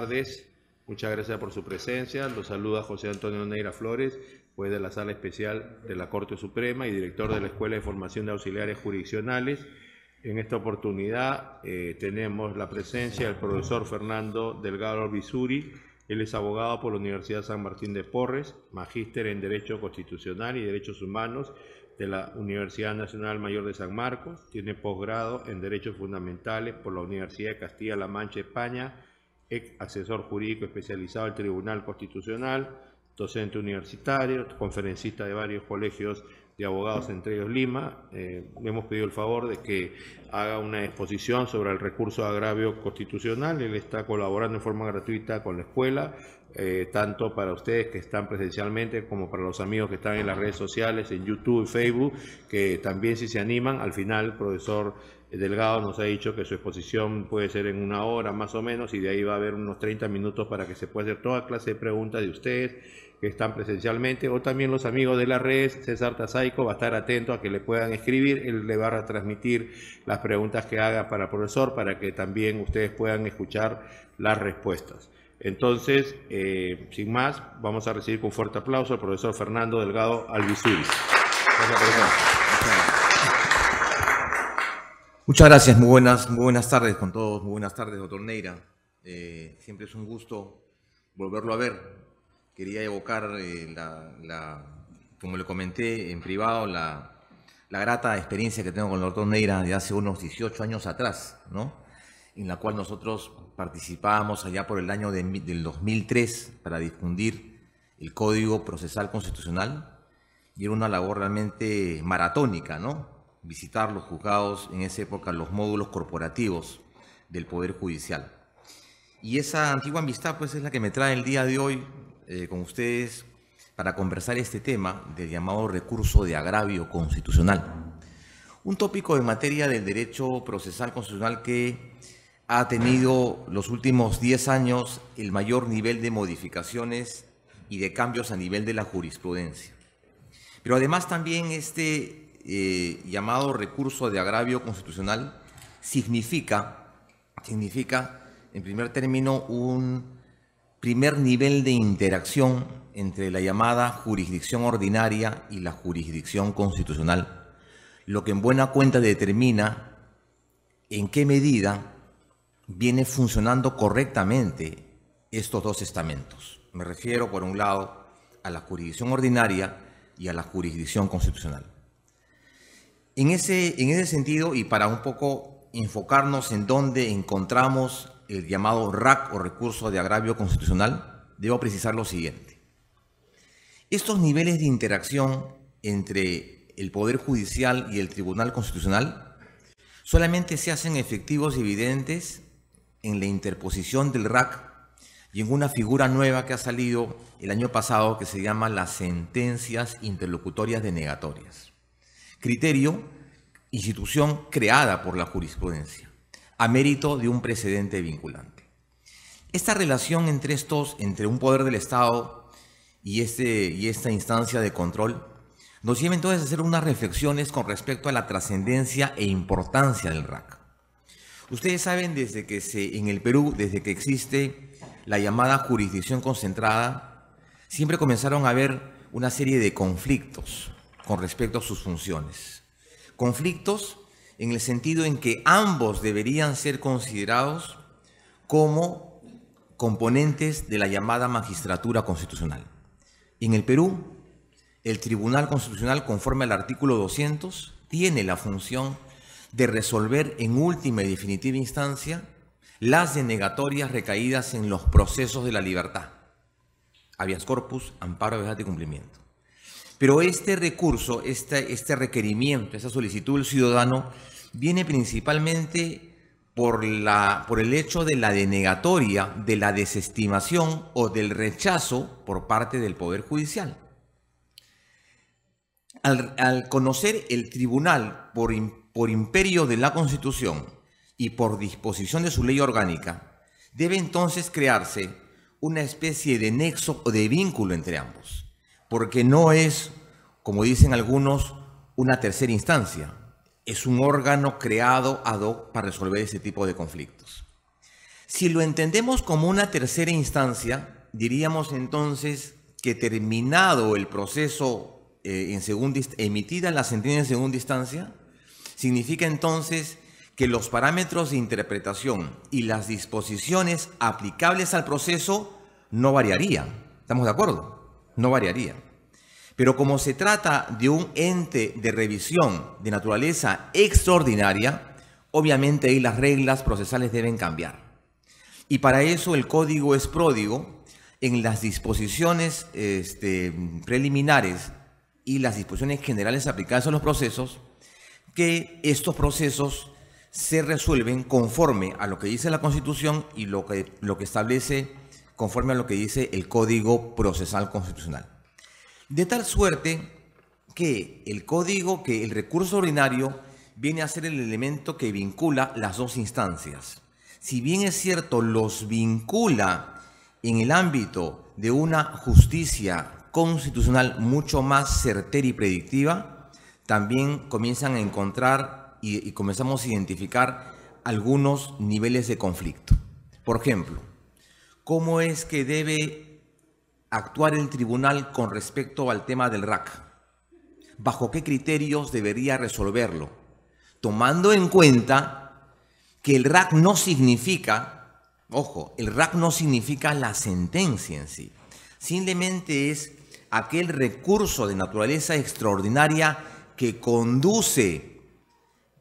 tardes. Muchas gracias por su presencia. Los saluda José Antonio Neira Flores, juez de la Sala Especial de la Corte Suprema y director de la Escuela de Formación de Auxiliares Jurisdiccionales. En esta oportunidad eh, tenemos la presencia del profesor Fernando Delgado Bisuri. Él es abogado por la Universidad San Martín de Porres, magíster en Derecho Constitucional y Derechos Humanos de la Universidad Nacional Mayor de San Marcos. Tiene posgrado en Derechos Fundamentales por la Universidad de Castilla-La Mancha, España ex asesor jurídico especializado del Tribunal Constitucional, docente universitario, conferencista de varios colegios de abogados, entre ellos Lima. le eh, hemos pedido el favor de que haga una exposición sobre el recurso de agravio constitucional. Él está colaborando en forma gratuita con la escuela, eh, tanto para ustedes que están presencialmente como para los amigos que están en las redes sociales, en YouTube y Facebook, que también si se animan, al final profesor eh, Delgado nos ha dicho que su exposición puede ser en una hora más o menos y de ahí va a haber unos 30 minutos para que se pueda hacer toda clase de preguntas de ustedes que están presencialmente o también los amigos de la red, César Tazaico va a estar atento a que le puedan escribir, él le va a transmitir las preguntas que haga para el profesor para que también ustedes puedan escuchar las respuestas. Entonces, eh, sin más, vamos a recibir con fuerte aplauso al profesor Fernando Delgado Alvisuri. Muchas gracias, muy buenas, buenas tardes con todos, muy buenas tardes, doctor Neira. Eh, siempre es un gusto volverlo a ver. Quería evocar, eh, la, como le comenté en privado, la, grata experiencia que tengo con el doctor Neira de hace unos 18 años atrás, ¿no? en la cual nosotros participábamos allá por el año del 2003 para difundir el Código Procesal Constitucional y era una labor realmente maratónica, ¿no? visitar los juzgados, en esa época los módulos corporativos del Poder Judicial. Y esa antigua amistad pues es la que me trae el día de hoy eh, con ustedes para conversar este tema del llamado recurso de agravio constitucional. Un tópico en materia del derecho procesal constitucional que ha tenido los últimos 10 años el mayor nivel de modificaciones y de cambios a nivel de la jurisprudencia. Pero además también este eh, llamado recurso de agravio constitucional significa, significa, en primer término, un primer nivel de interacción entre la llamada jurisdicción ordinaria y la jurisdicción constitucional, lo que en buena cuenta determina en qué medida viene funcionando correctamente estos dos estamentos. Me refiero, por un lado, a la jurisdicción ordinaria y a la jurisdicción constitucional. En ese, sentido, y para un poco enfocarnos en dónde encontramos el llamado RAC o recurso de agravio constitucional, debo precisar lo siguiente. Estos niveles de interacción entre el Poder Judicial y el Tribunal Constitucional solamente se hacen efectivos y evidentes en la interposición del RAC y en una figura nueva que ha salido el año pasado que se llama las sentencias interlocutorias denegatorias criterio, institución creada por la jurisprudencia, a mérito de un precedente vinculante. Esta relación entre estos, entre un poder del Estado y, este, y esta instancia de control, nos lleva entonces a hacer unas reflexiones con respecto a la trascendencia e importancia del RAC. Ustedes saben desde que se, en el Perú, desde que existe la llamada jurisdicción concentrada, siempre comenzaron a haber una serie de conflictos con respecto a sus funciones. Conflictos en el sentido en que ambos deberían ser considerados como componentes de la llamada magistratura constitucional. En el Perú, el Tribunal Constitucional, conforme al artículo 200, tiene la función de resolver en última y definitiva instancia las denegatorias recaídas en los procesos de la libertad, habeas corpus, amparo, verdad y cumplimiento. Pero este recurso, este, este, requerimiento, esta solicitud del ciudadano, viene principalmente por, el hecho de la denegatoria, de la desestimación o del rechazo por parte del Poder Judicial. Al, conocer el tribunal por imperio de la Constitución y por disposición de su ley orgánica, debe entonces crearse una especie de nexo o de vínculo entre ambos porque no es, como dicen algunos, una tercera instancia, es un órgano creado ad hoc para resolver ese tipo de conflictos. Si lo entendemos como una tercera instancia, diríamos entonces que terminado el proceso eh, en segunda, emitida la sentencia en segunda instancia, significa entonces que los parámetros de interpretación y las disposiciones aplicables al proceso no variarían. ¿Estamos de acuerdo? No variarían. Pero como se trata de un ente de revisión de naturaleza extraordinaria, obviamente ahí las reglas procesales deben cambiar. Y para eso el código es pródigo en las disposiciones este, preliminares y las disposiciones generales aplicadas a los procesos, que estos procesos se resuelven conforme a lo que dice la Constitución y lo que establece conforme a lo que dice el Código Procesal Constitucional. De tal suerte que el código, que el recurso ordinario, viene a ser el elemento que vincula las dos instancias. Si bien es cierto, los vincula en el ámbito de una justicia constitucional mucho más certera y predictiva, también comienzan a encontrar y, comenzamos a identificar algunos niveles de conflicto. Por ejemplo, ¿cómo es que debe actuar el tribunal con respecto al tema del RAC? ¿Bajo qué criterios debería resolverlo? Tomando en cuenta que el RAC no significa, ojo, el RAC no significa la sentencia en sí. Simplemente es aquel recurso de naturaleza extraordinaria que conduce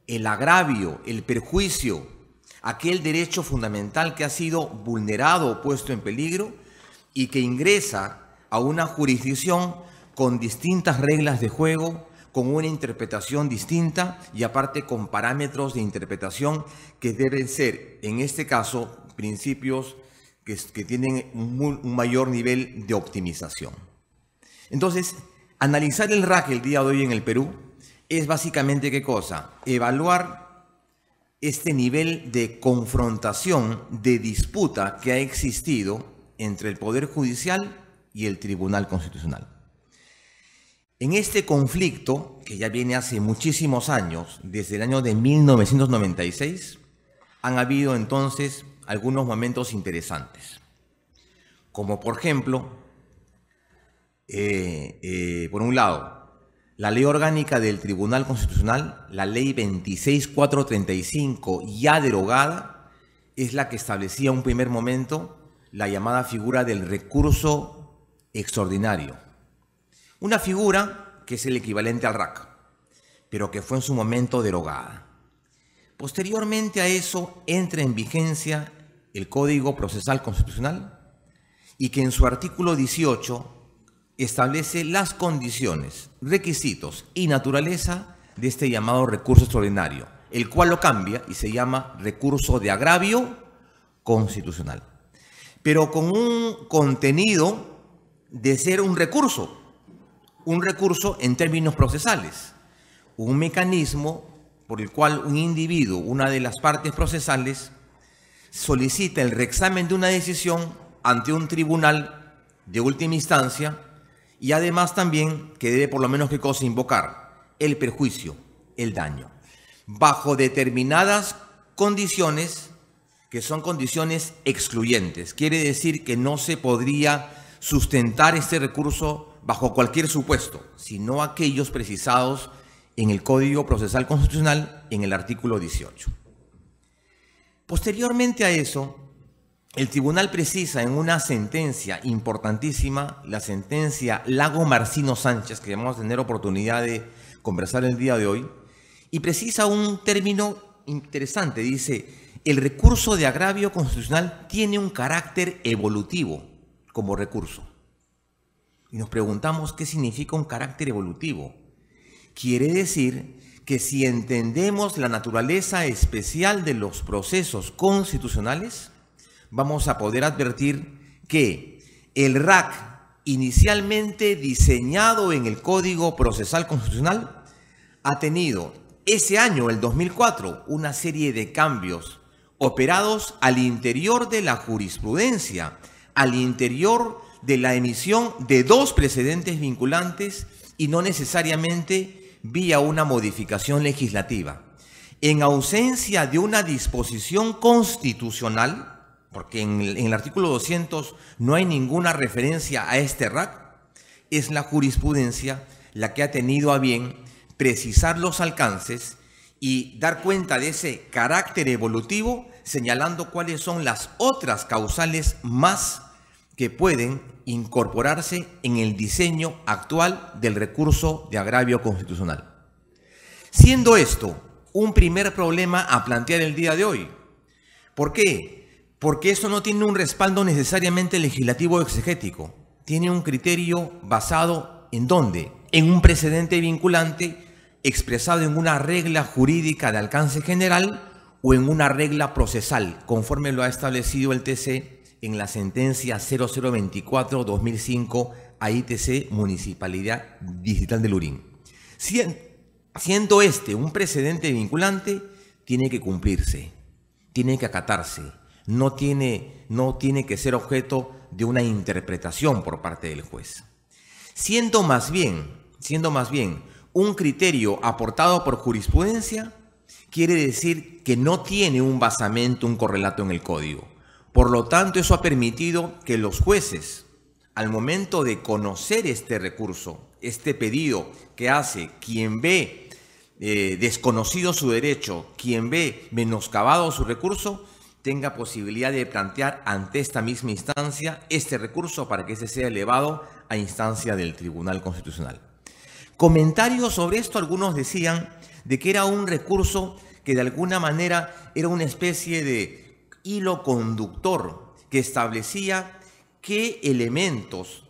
el agravio, el perjuicio, aquel derecho fundamental que ha sido vulnerado o puesto en peligro y que ingresa a una jurisdicción con distintas reglas de juego, con una interpretación distinta y aparte con parámetros de interpretación que deben ser, en este caso, principios que, tienen un, mayor nivel de optimización. Entonces, analizar el RAC el día de hoy en el Perú es básicamente qué cosa? Evaluar este nivel de confrontación, de disputa que ha existido entre el Poder Judicial y el Tribunal Constitucional. En este conflicto, que ya viene hace muchísimos años, desde el año de 1996, han habido entonces algunos momentos interesantes. Como por ejemplo, eh, eh, por un lado, la ley orgánica del Tribunal Constitucional, la ley 26435, ya derogada, es la que establecía un primer momento la llamada figura del recurso extraordinario. Una figura que es el equivalente al RAC, pero que fue en su momento derogada. Posteriormente a eso entra en vigencia el Código Procesal Constitucional y que en su artículo 18 establece las condiciones, requisitos y naturaleza de este llamado recurso extraordinario, el cual lo cambia y se llama recurso de agravio constitucional pero con un contenido de ser un recurso, un recurso en términos procesales, un mecanismo por el cual un individuo, una de las partes procesales, solicita el reexamen de una decisión ante un tribunal de última instancia y además también que debe por lo menos que cosa invocar, el perjuicio, el daño, bajo determinadas condiciones que son condiciones excluyentes. Quiere decir que no se podría sustentar este recurso bajo cualquier supuesto, sino aquellos precisados en el Código Procesal Constitucional en el artículo 18. Posteriormente a eso, el tribunal precisa en una sentencia importantísima, la sentencia Lago Marcino Sánchez, que vamos a tener oportunidad de conversar el día de hoy, y precisa un término interesante, dice, el recurso de agravio constitucional tiene un carácter evolutivo como recurso. Y nos preguntamos qué significa un carácter evolutivo. Quiere decir que si entendemos la naturaleza especial de los procesos constitucionales, vamos a poder advertir que el RAC inicialmente diseñado en el Código Procesal Constitucional ha tenido ese año, el 2004, una serie de cambios operados al interior de la jurisprudencia, al interior de la emisión de dos precedentes vinculantes y no necesariamente vía una modificación legislativa. En ausencia de una disposición constitucional, porque en el, artículo 200 no hay ninguna referencia a este RAC, es la jurisprudencia la que ha tenido a bien precisar los alcances y dar cuenta de ese carácter evolutivo señalando cuáles son las otras causales más que pueden incorporarse en el diseño actual del recurso de agravio constitucional. Siendo esto un primer problema a plantear el día de hoy. ¿Por qué? Porque eso no tiene un respaldo necesariamente legislativo o exegético. Tiene un criterio basado en dónde? En un precedente vinculante expresado en una regla jurídica de alcance general o en una regla procesal, conforme lo ha establecido el TC en la sentencia 0024-2005 aITC Municipalidad Digital de Lurín. Siendo este un precedente vinculante, tiene que cumplirse, tiene que acatarse, no tiene, no tiene que ser objeto de una interpretación por parte del juez. Siendo más bien, siendo más bien un criterio aportado por jurisprudencia, quiere decir que no tiene un basamento, un correlato en el código. Por lo tanto, eso ha permitido que los jueces, al momento de conocer este recurso, este pedido que hace quien ve eh, desconocido su derecho, quien ve menoscabado su recurso, tenga posibilidad de plantear ante esta misma instancia este recurso para que ese sea elevado a instancia del Tribunal Constitucional. Comentarios sobre esto, algunos decían de que era un recurso que de alguna manera era una especie de hilo conductor que establecía qué elementos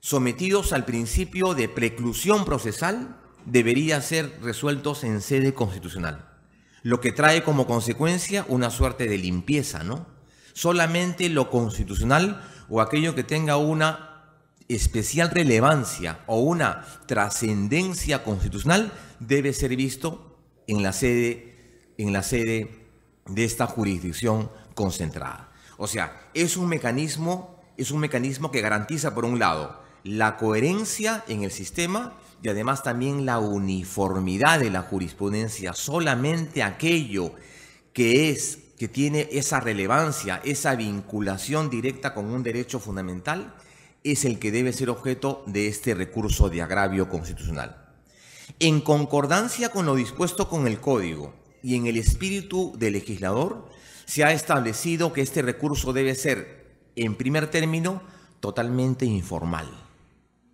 sometidos al principio de preclusión procesal deberían ser resueltos en sede constitucional. Lo que trae como consecuencia una suerte de limpieza, ¿no? Solamente lo constitucional o aquello que tenga una especial relevancia o una trascendencia constitucional debe ser visto en la sede, en la sede de esta jurisdicción concentrada. O sea, es un mecanismo, es un mecanismo que garantiza, por un lado, la coherencia en el sistema y además también la uniformidad de la jurisprudencia. Solamente aquello que es, que tiene esa relevancia, esa vinculación directa con un derecho fundamental, es el que debe ser objeto de este recurso de agravio constitucional. En concordancia con lo dispuesto con el Código y en el espíritu del legislador, se ha establecido que este recurso debe ser, en primer término, totalmente informal.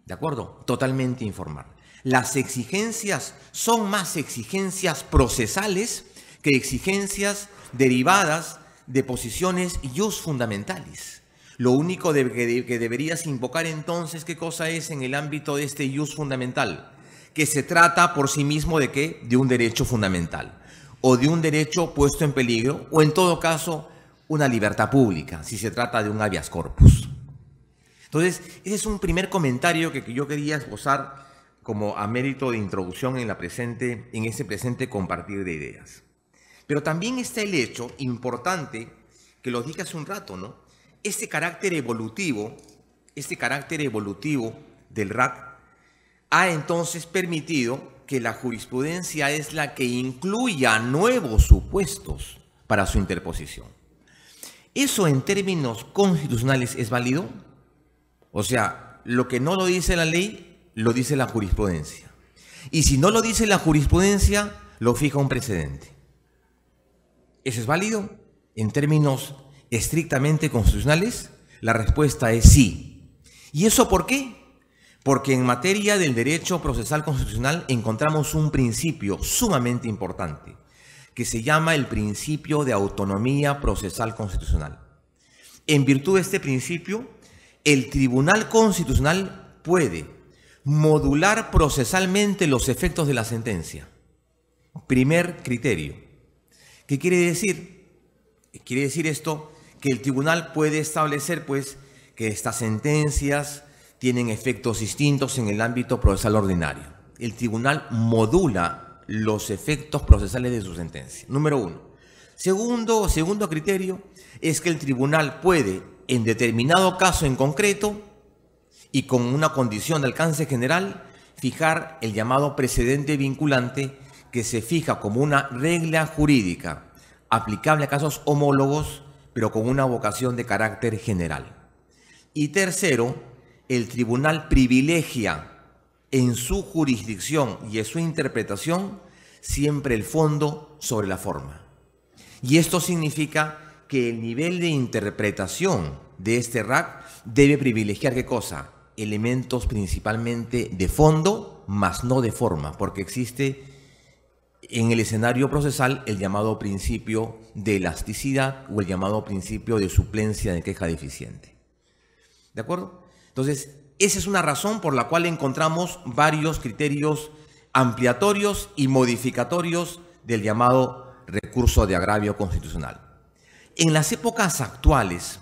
¿De acuerdo? Totalmente informal. Las exigencias son más exigencias procesales que exigencias derivadas de posiciones y fundamentales. Lo único que, deberías invocar entonces, ¿qué cosa es en el ámbito de este ius fundamental? que se trata por sí mismo de qué? De un derecho fundamental o de un derecho puesto en peligro o en todo caso una libertad pública, si se trata de un habeas corpus. Entonces, ese es un primer comentario que yo quería esbozar como a mérito de introducción en, la presente, en ese presente compartir de ideas. Pero también está el hecho importante que lo dije hace un rato, ¿no? Este carácter evolutivo, este carácter evolutivo del RAC ha entonces permitido que la jurisprudencia es la que incluya nuevos supuestos para su interposición. ¿Eso en términos constitucionales es válido? O sea, lo que no lo dice la ley, lo dice la jurisprudencia. Y si no lo dice la jurisprudencia, lo fija un precedente. ¿Eso es válido? En términos estrictamente constitucionales, la respuesta es sí. ¿Y eso por qué? Porque en materia del derecho procesal constitucional encontramos un principio sumamente importante, que se llama el principio de autonomía procesal constitucional. En virtud de este principio, el Tribunal Constitucional puede modular procesalmente los efectos de la sentencia. Primer criterio. ¿Qué quiere decir? Quiere decir esto que el tribunal puede establecer pues que estas sentencias tienen efectos distintos en el ámbito procesal ordinario. El tribunal modula los efectos procesales de su sentencia. Número uno. Segundo, segundo criterio es que el tribunal puede, en determinado caso en concreto y con una condición de alcance general, fijar el llamado precedente vinculante que se fija como una regla jurídica aplicable a casos homólogos, pero con una vocación de carácter general. Y tercero, el tribunal privilegia en su jurisdicción y en su interpretación siempre el fondo sobre la forma. Y esto significa que el nivel de interpretación de este RAC debe privilegiar qué cosa? Elementos principalmente de fondo, más no de forma, porque existe en el escenario procesal el llamado principio de elasticidad o el llamado principio de suplencia de queja deficiente. ¿De acuerdo? Entonces, esa es una razón por la cual encontramos varios criterios ampliatorios y modificatorios del llamado recurso de agravio constitucional. En las épocas actuales,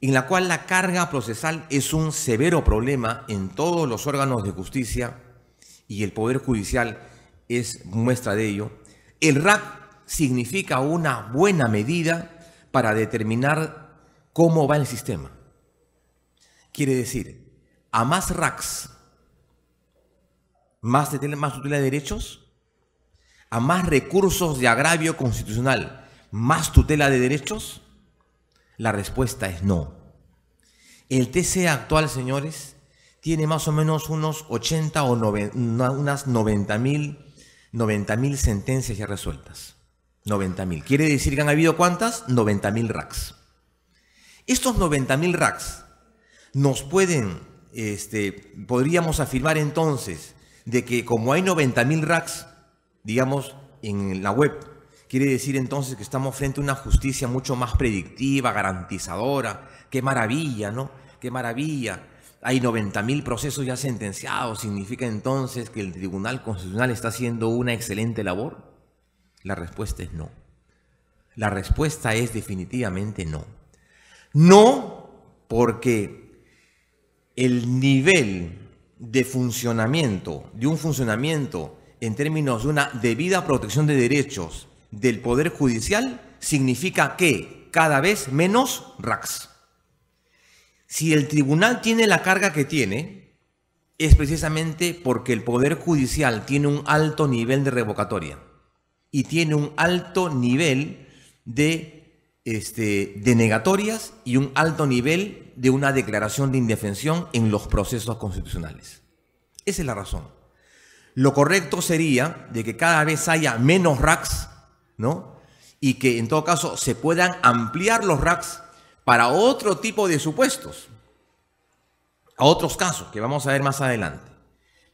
en la cual la carga procesal es un severo problema en todos los órganos de justicia y el Poder Judicial es muestra de ello, el RAC significa una buena medida para determinar cómo va el sistema quiere decir a más racks, más de más tutela de derechos, a más recursos de agravio constitucional, más tutela de derechos. La respuesta es no. El TC actual, señores, tiene más o menos unos 80 o unas 90 mil sentencias ya resueltas. 90 mil. Quiere decir que han habido cuántas? 90 mil racks. Estos 90 mil racks nos pueden, este, podríamos afirmar entonces, de que como hay 90.000 racks, digamos, en la web, quiere decir entonces que estamos frente a una justicia mucho más predictiva, garantizadora. Qué maravilla, ¿no? Qué maravilla. Hay 90.000 procesos ya sentenciados. ¿Significa entonces que el Tribunal Constitucional está haciendo una excelente labor? La respuesta es no. La respuesta es definitivamente no. No porque el nivel de funcionamiento, de un funcionamiento en términos de una debida protección de derechos del Poder Judicial, significa que cada vez menos RACS. Si el tribunal tiene la carga que tiene, es precisamente porque el Poder Judicial tiene un alto nivel de revocatoria y tiene un alto nivel de este, denegatorias y un alto nivel de una declaración de indefensión en los procesos constitucionales. Esa es la razón. Lo correcto sería de que cada vez haya menos racks, ¿no? Y que en todo caso se puedan ampliar los racks para otro tipo de supuestos, a otros casos que vamos a ver más adelante.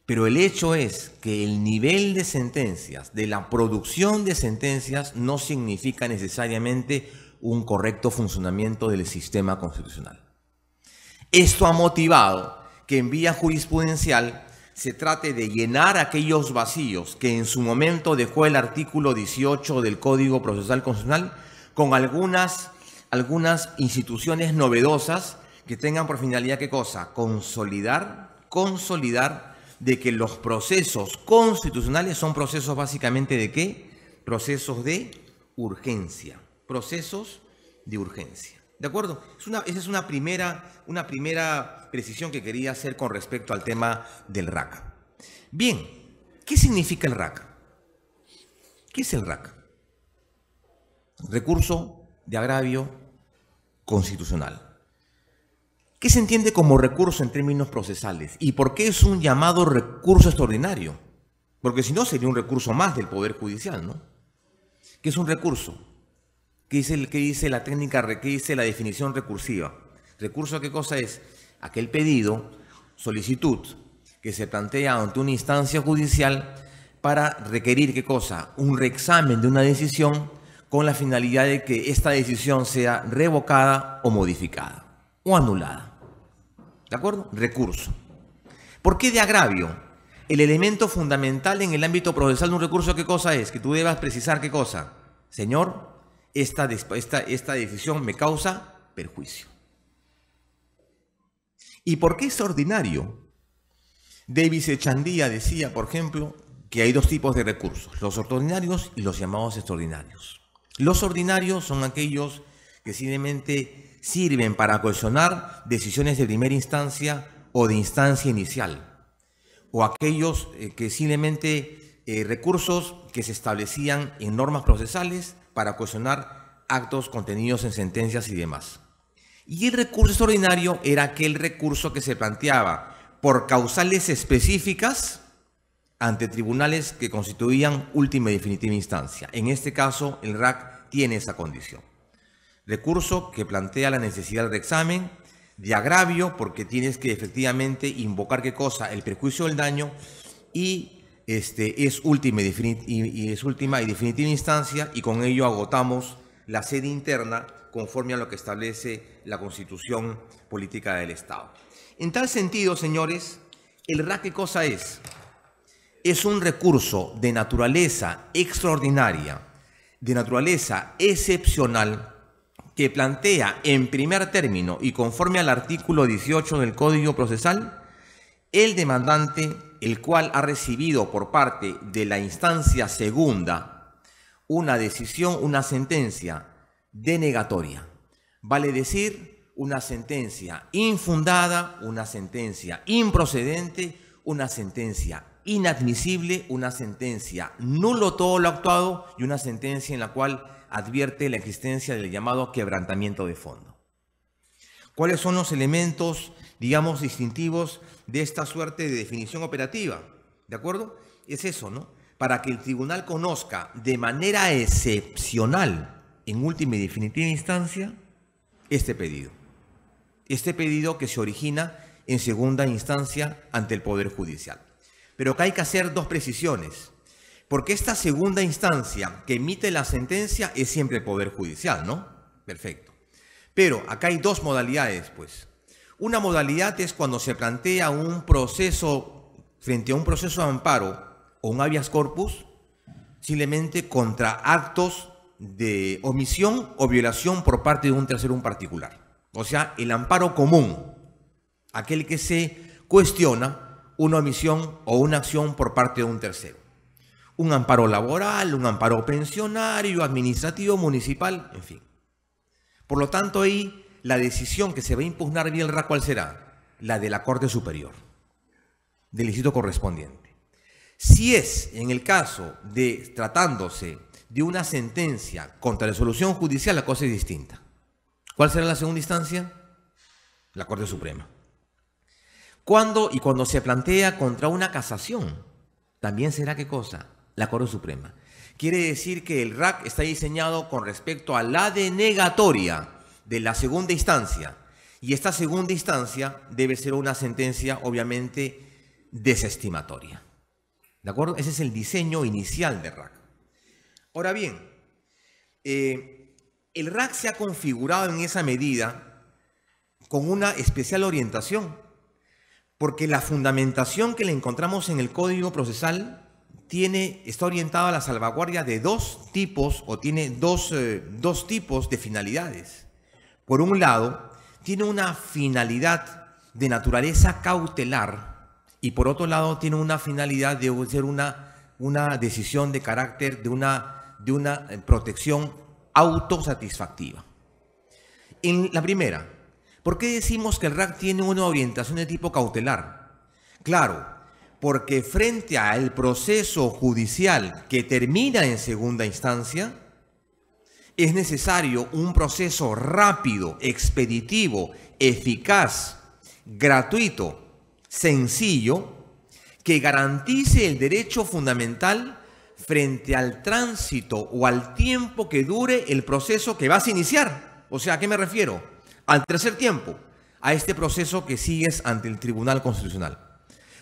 Pero el hecho es que el nivel de sentencias, de la producción de sentencias, no significa necesariamente un correcto funcionamiento del sistema constitucional. Esto ha motivado que en vía jurisprudencial se trate de llenar aquellos vacíos que en su momento dejó el artículo 18 del Código Procesal Constitucional con algunas, algunas instituciones novedosas que tengan por finalidad qué cosa? Consolidar, consolidar de que los procesos constitucionales son procesos básicamente de qué? Procesos de urgencia procesos de urgencia. ¿De acuerdo? esa es una primera, una primera precisión que quería hacer con respecto al tema del RACA. Bien, ¿qué significa el RACA? ¿Qué es el RACA? Recurso de agravio constitucional. ¿Qué se entiende como recurso en términos procesales? ¿Y por qué es un llamado recurso extraordinario? Porque si no sería un recurso más del Poder Judicial, ¿no? ¿Qué es un recurso? ¿Qué dice, dice la técnica, qué dice la definición recursiva? Recurso, ¿qué cosa es? Aquel pedido, solicitud, que se plantea ante una instancia judicial para requerir, ¿qué cosa? Un reexamen de una decisión con la finalidad de que esta decisión sea revocada o modificada o anulada. ¿De acuerdo? Recurso. ¿Por qué de agravio? El elemento fundamental en el ámbito procesal de un recurso, ¿qué cosa es? Que tú debas precisar qué cosa. Señor, esta, esta, decisión me causa perjuicio. ¿Y por qué es ordinario? Davis Echandía decía, por ejemplo, que hay dos tipos de recursos, los ordinarios y los llamados extraordinarios. Los ordinarios son aquellos que simplemente sirven para cohesionar decisiones de primera instancia o de instancia inicial, o aquellos eh, que simplemente eh, recursos que se establecían en normas procesales para cuestionar actos contenidos en sentencias y demás. Y el recurso extraordinario era aquel recurso que se planteaba por causales específicas ante tribunales que constituían última y definitiva instancia. En este caso, el RAC tiene esa condición. Recurso que plantea la necesidad de examen, de agravio, porque tienes que efectivamente invocar qué cosa, el perjuicio o el daño, y este, es última y, es última y definitiva instancia y con ello agotamos la sede interna conforme a lo que establece la Constitución Política del Estado. En tal sentido, señores, el RAC qué cosa es? Es un recurso de naturaleza extraordinaria, de naturaleza excepcional, que plantea en primer término y conforme al artículo 18 del Código Procesal el demandante, el cual ha recibido por parte de la instancia segunda una decisión, una sentencia denegatoria, vale decir una sentencia infundada, una sentencia improcedente, una sentencia inadmisible, una sentencia nulo todo lo actuado y una sentencia en la cual advierte la existencia del llamado quebrantamiento de fondo. ¿Cuáles son los elementos, digamos, distintivos de esta suerte de definición operativa. ¿De acuerdo? Es eso, ¿no? Para que el tribunal conozca de manera excepcional, en última y definitiva instancia, este pedido. Este pedido que se origina en segunda instancia ante el Poder Judicial. Pero que hay que hacer dos precisiones. Porque esta segunda instancia que emite la sentencia es siempre el Poder Judicial, ¿no? Perfecto. Pero acá hay dos modalidades, pues. Una modalidad es cuando se plantea un proceso frente a un proceso de amparo o un habeas corpus simplemente contra actos de omisión o violación por parte de un tercero un particular. O sea, el amparo común, aquel que se cuestiona una omisión o una acción por parte de un tercero. Un amparo laboral, un amparo pensionario, administrativo, municipal, en fin. Por lo tanto, ahí la decisión que se va a impugnar RAC, ¿cuál será? La de la Corte Superior, del instituto correspondiente. Si es, en el caso de tratándose de una sentencia contra resolución judicial, la cosa es distinta. ¿Cuál será la segunda instancia? La Corte Suprema. ¿Cuándo y cuando se plantea contra una casación? También será qué cosa? La Corte Suprema. Quiere decir que el RAC está diseñado con respecto a la denegatoria de la segunda instancia. Y esta segunda instancia debe ser una sentencia obviamente desestimatoria. ¿De acuerdo? Ese es el diseño inicial de RAC. Ahora bien, eh, el RAC se ha configurado en esa medida con una especial orientación, porque la fundamentación que le encontramos en el código procesal tiene, está orientada a la salvaguardia de dos tipos o tiene dos eh, tipos de finalidades por un lado, tiene una finalidad de naturaleza cautelar y por otro lado tiene una finalidad de ser una, decisión de carácter de una, de una eh, protección autosatisfactiva. En la primera, ¿por qué decimos que el RAC tiene una orientación de tipo cautelar? Claro, porque frente al proceso judicial que termina en segunda instancia, es necesario un proceso rápido, expeditivo, eficaz, gratuito, sencillo, que garantice el derecho fundamental frente al tránsito o al tiempo que dure el proceso que vas a iniciar. O sea, ¿a qué me refiero? Al tercer tiempo, a este proceso que sigues ante el Tribunal Constitucional.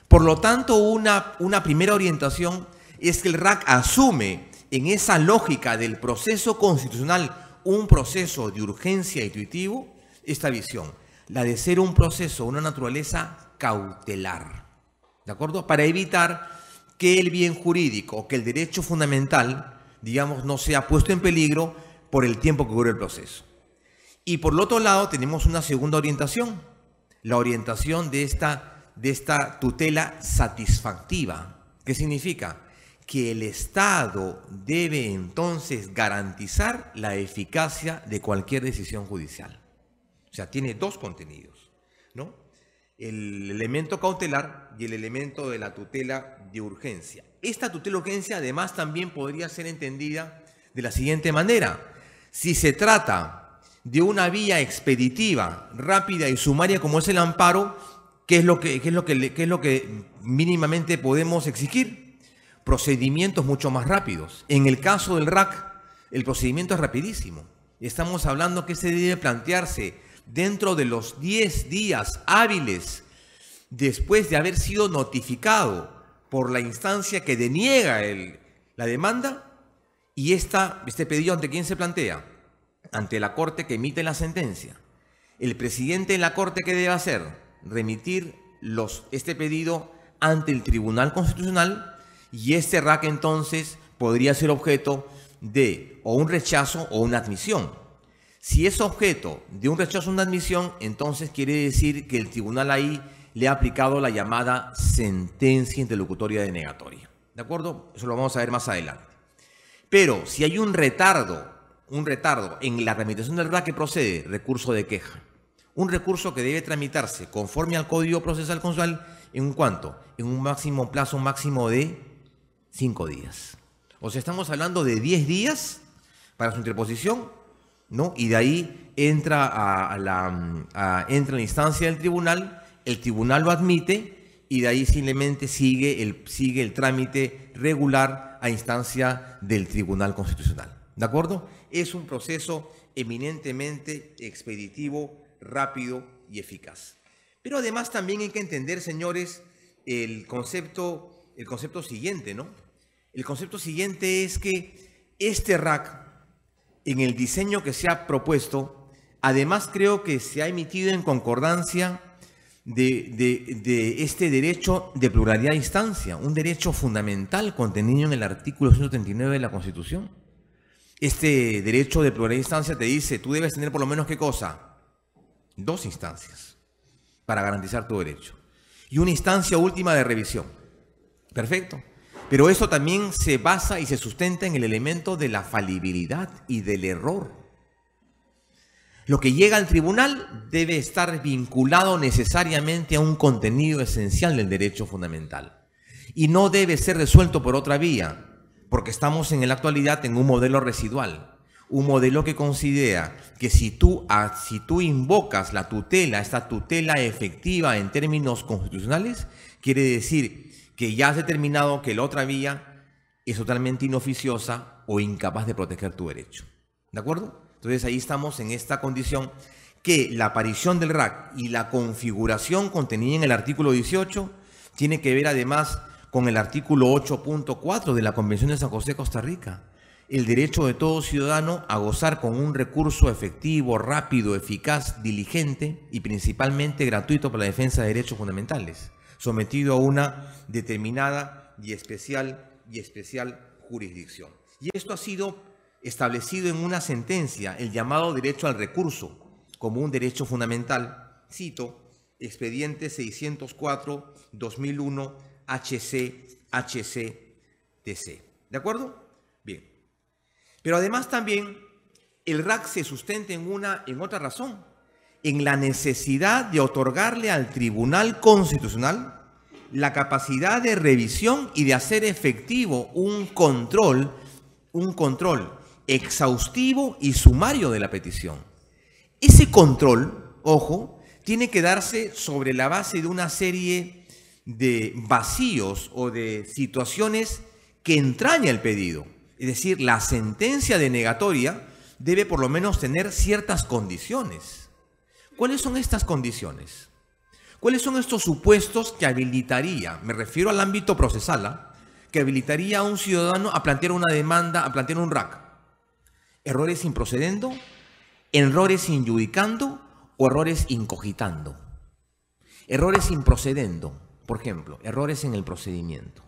Por lo tanto, una, una primera orientación es que el RAC asume en esa lógica del proceso constitucional, un proceso de urgencia intuitivo, esta visión, la de ser un proceso, una naturaleza cautelar, ¿de acuerdo? Para evitar que el bien jurídico que el derecho fundamental, digamos, no sea puesto en peligro por el tiempo que dure el proceso. Y por el otro lado tenemos una segunda orientación, la orientación de esta, de esta tutela satisfactiva. ¿Qué significa? que el Estado debe entonces garantizar la eficacia de cualquier decisión judicial. O sea, tiene dos contenidos, ¿no? El elemento cautelar y el elemento de la tutela de urgencia. Esta tutela de urgencia además también podría ser entendida de la siguiente manera. Si se trata de una vía expeditiva, rápida y sumaria como es el amparo, ¿qué es lo que, es lo que, qué es lo que mínimamente podemos exigir? procedimientos mucho más rápidos. En el caso del RAC, el procedimiento es rapidísimo. Estamos hablando que se este debe plantearse dentro de los 10 días hábiles después de haber sido notificado por la instancia que deniega el, la demanda y esta, este pedido ante quién se plantea? Ante la Corte que emite la sentencia. El presidente de la Corte, ¿qué debe hacer? Remitir los, este pedido ante el Tribunal Constitucional y este rack entonces podría ser objeto de o un rechazo o una admisión. Si es objeto de un rechazo o una admisión, entonces quiere decir que el tribunal ahí le ha aplicado la llamada sentencia interlocutoria denegatoria. ¿De acuerdo? Eso lo vamos a ver más adelante. Pero si hay un retardo, un retardo en la tramitación del RAC que procede, recurso de queja. Un recurso que debe tramitarse conforme al Código Procesal Consual en un En un máximo plazo máximo de cinco días. O sea, estamos hablando de diez días para su interposición, ¿no? Y de ahí entra a, la, entra en instancia del tribunal, el tribunal lo admite y de ahí simplemente sigue el, sigue el trámite regular a instancia del Tribunal Constitucional. ¿De acuerdo? Es un proceso eminentemente expeditivo, rápido y eficaz. Pero además también hay que entender, señores, el concepto el concepto siguiente, ¿no? El concepto siguiente es que este RAC, en el diseño que se ha propuesto, además creo que se ha emitido en concordancia de, de, este derecho de pluralidad de instancia, un derecho fundamental contenido en el artículo 139 de la Constitución. Este derecho de pluralidad de instancia te dice, tú debes tener por lo menos qué cosa? Dos instancias para garantizar tu derecho. Y una instancia última de revisión. Perfecto. Pero eso también se basa y se sustenta en el elemento de la falibilidad y del error. Lo que llega al tribunal debe estar vinculado necesariamente a un contenido esencial del derecho fundamental y no debe ser resuelto por otra vía, porque estamos en la actualidad en un modelo residual, un modelo que considera que si tú, ah, si tú invocas la tutela, esta tutela efectiva en términos constitucionales, quiere decir que ya has determinado que la otra vía es totalmente inoficiosa o incapaz de proteger tu derecho. ¿De acuerdo? Entonces ahí estamos en esta condición que la aparición del RAC y la configuración contenida en el artículo 18 tiene que ver además con el artículo 8.4 de la Convención de San José de Costa Rica. El derecho de todo ciudadano a gozar con un recurso efectivo, rápido, eficaz, diligente y principalmente gratuito para la defensa de derechos fundamentales sometido a una determinada y especial y especial jurisdicción. Y esto ha sido establecido en una sentencia, el llamado derecho al recurso, como un derecho fundamental. Cito, expediente 604-2001 HCHCTC. ¿De acuerdo? Bien. Pero además también el RAC se sustenta en, una, en otra razón, en la necesidad de otorgarle al Tribunal Constitucional la capacidad de revisión y de hacer efectivo un control, un control exhaustivo y sumario de la petición. Ese control, ojo, tiene que darse sobre la base de una serie de vacíos o de situaciones que entraña el pedido. Es decir, la sentencia denegatoria debe por lo menos tener ciertas condiciones ¿Cuáles son estas condiciones? ¿Cuáles son estos supuestos que habilitaría, me refiero al ámbito procesal, ah, que habilitaría a un ciudadano a plantear una demanda, a plantear un RAC? ¿Errores improcedendo? ¿Errores injudicando? ¿O errores incogitando? Errores improcedendo, por ejemplo, errores en el procedimiento.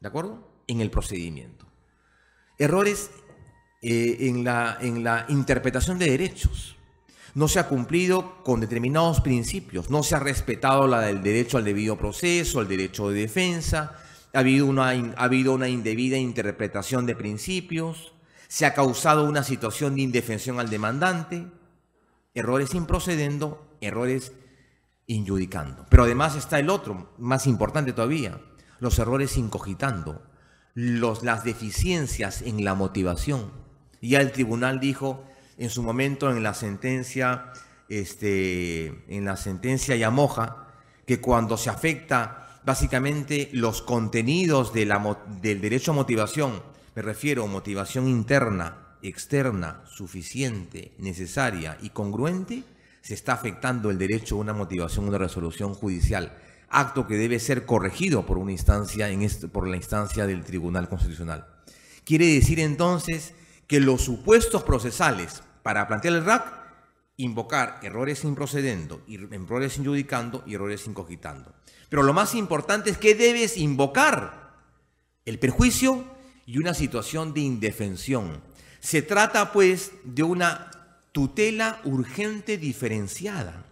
¿De acuerdo? En el procedimiento. Errores eh, en la interpretación de derechos no se ha cumplido con determinados principios, no se ha respetado la del derecho al debido proceso, el derecho de defensa, ha habido una, ha habido una indebida interpretación de principios, se ha causado una situación de indefensión al demandante, errores improcedendo, errores injudicando. Pero además está el otro, más importante todavía, los errores incogitando, los, las deficiencias en la motivación. Ya el tribunal dijo, en su momento en la sentencia, este, en la sentencia Yamoja, que cuando se afecta básicamente los contenidos del derecho a motivación, me refiero a motivación interna, externa, suficiente, necesaria y congruente, se está afectando el derecho a una motivación, una resolución judicial, acto que debe ser corregido por una instancia, en por la instancia del Tribunal Constitucional. Quiere decir entonces que los supuestos procesales para plantear el RAC, invocar errores sin procedendo, errores injudicando y errores sin cogitando. Pero lo más importante es que debes invocar el perjuicio y una situación de indefensión. Se trata pues de una tutela urgente diferenciada,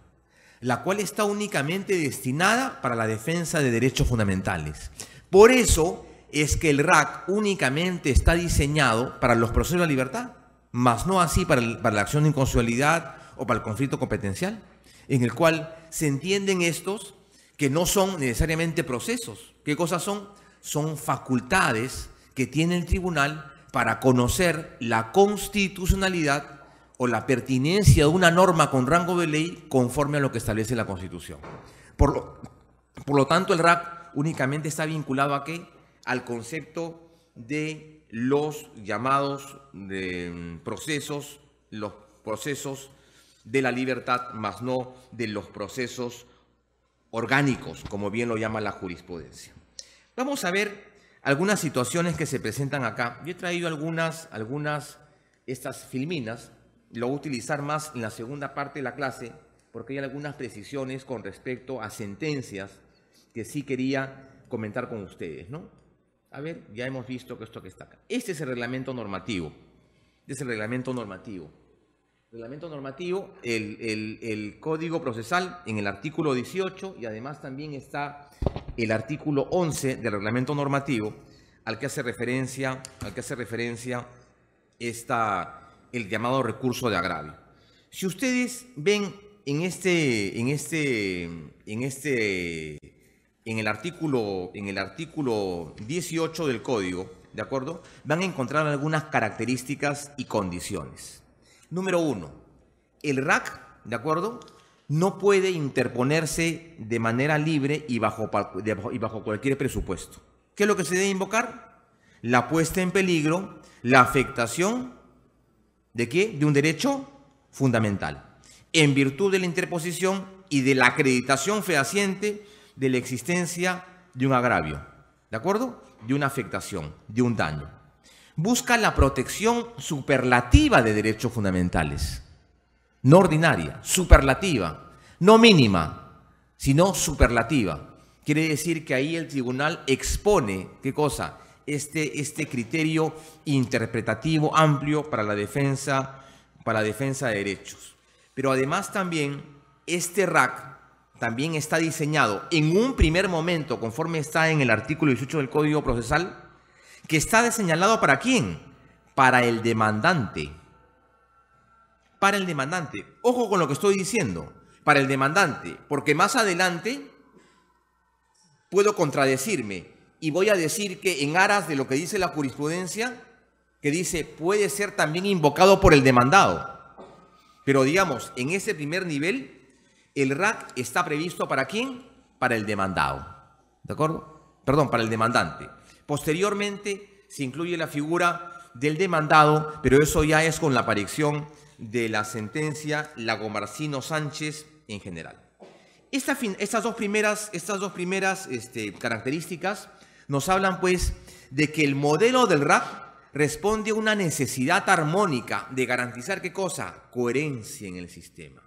la cual está únicamente destinada para la defensa de derechos fundamentales. Por eso es que el RAC únicamente está diseñado para los procesos de libertad más no así para, la acción de inconstitucionalidad o para el conflicto competencial, en el cual se entienden estos que no son necesariamente procesos. ¿Qué cosas son? Son facultades que tiene el tribunal para conocer la constitucionalidad o la pertinencia de una norma con rango de ley conforme a lo que establece la Constitución. Por lo, por lo tanto, el RAC únicamente está vinculado a qué? Al concepto de los llamados de mm, procesos, los procesos de la libertad, más no de los procesos orgánicos, como bien lo llama la jurisprudencia. Vamos a ver algunas situaciones que se presentan acá. Yo he traído algunas, algunas, estas filminas, lo voy a utilizar más en la segunda parte de la clase, porque hay algunas precisiones con respecto a sentencias que sí quería comentar con ustedes, ¿no? A ver, ya hemos visto que esto que está acá. Este es el reglamento normativo. Este es el reglamento normativo. Reglamento normativo, el, código procesal en el artículo 18 y además también está el artículo 11 del reglamento normativo al que hace referencia, al que hace referencia el llamado recurso de agravio. Si ustedes ven en este, en este, en este en el artículo, en el artículo 18 del código, ¿de acuerdo? Van a encontrar algunas características y condiciones. Número uno, el RAC, ¿de acuerdo? No puede interponerse de manera libre y bajo, y bajo cualquier presupuesto. ¿Qué es lo que se debe invocar? La puesta en peligro, la afectación de qué? De un derecho fundamental. En virtud de la interposición y de la acreditación fehaciente de la existencia de un agravio, ¿de acuerdo? De una afectación, de un daño. Busca la protección superlativa de derechos fundamentales, no ordinaria, superlativa, no mínima, sino superlativa. Quiere decir que ahí el tribunal expone, ¿qué cosa? Este, este criterio interpretativo amplio para la defensa, para la defensa de derechos. Pero además también este RAC, también está diseñado en un primer momento, conforme está en el artículo 18 del Código Procesal, que está señalado para quién? Para el demandante. Para el demandante. Ojo con lo que estoy diciendo. Para el demandante. Porque más adelante puedo contradecirme y voy a decir que en aras de lo que dice la jurisprudencia, que dice puede ser también invocado por el demandado. Pero digamos, en ese primer nivel el RAC está previsto para quién? Para el demandado. ¿De acuerdo? Perdón, para el demandante. Posteriormente se incluye la figura del demandado, pero eso ya es con la aparición de la sentencia Lagomarcino Sánchez en general. estas dos primeras, estas dos primeras este, características nos hablan pues de que el modelo del RAC responde a una necesidad armónica de garantizar qué cosa? Coherencia en el sistema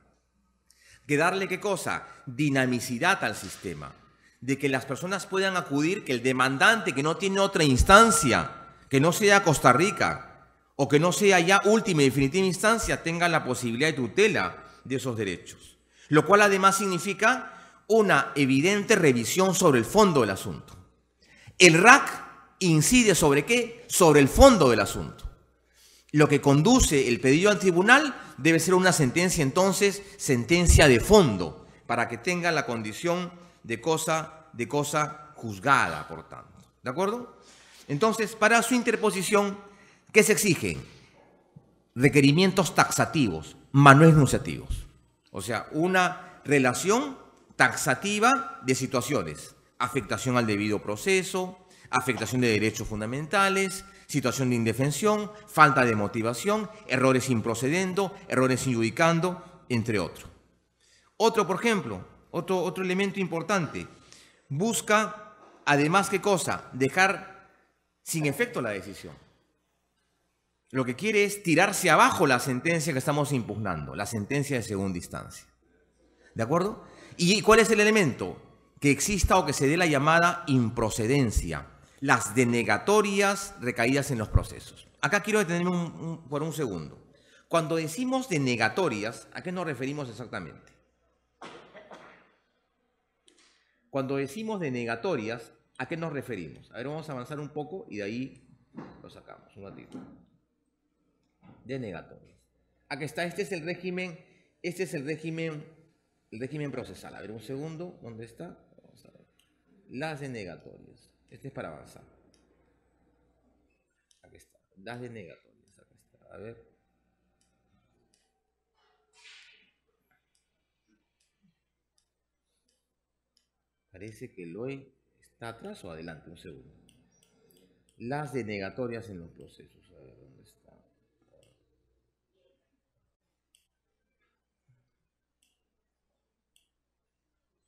que darle qué cosa? Dinamicidad al sistema, de que las personas puedan acudir, que el demandante que no tiene otra instancia, que no sea Costa Rica o que no sea ya última y definitiva instancia, tenga la posibilidad de tutela de esos derechos. Lo cual además significa una evidente revisión sobre el fondo del asunto. El RAC incide sobre qué? Sobre el fondo del asunto. Lo que conduce el pedido al tribunal debe ser una sentencia entonces, sentencia de fondo, para que tenga la condición de cosa, de cosa juzgada, por tanto. ¿De acuerdo? Entonces, para su interposición, ¿qué se exigen Requerimientos taxativos, manuales enunciativos. O sea, una relación taxativa de situaciones. Afectación al debido proceso, afectación de derechos fundamentales, situación de indefensión, falta de motivación, errores improcedendo, errores injudicando, entre otros. Otro, por ejemplo, otro, otro elemento importante, busca, además, ¿qué cosa? Dejar sin efecto la decisión. Lo que quiere es tirarse abajo la sentencia que estamos impugnando, la sentencia de segunda instancia. ¿De acuerdo? ¿Y cuál es el elemento? Que exista o que se dé la llamada improcedencia las denegatorias recaídas en los procesos. Acá quiero detenerme por un segundo. Cuando decimos denegatorias, ¿a qué nos referimos exactamente? Cuando decimos denegatorias, ¿a qué nos referimos? A ver, vamos a avanzar un poco y de ahí lo sacamos un ratito. Denegatorias. Aquí está, este es el régimen, este es el régimen, el régimen procesal. A ver, un segundo, ¿dónde está? Las denegatorias. Este es para avanzar. Aquí está. Las denegatorias. Aquí está. A ver. Parece que el hoy está atrás o adelante. Un segundo. Las denegatorias en los procesos. A ver dónde está.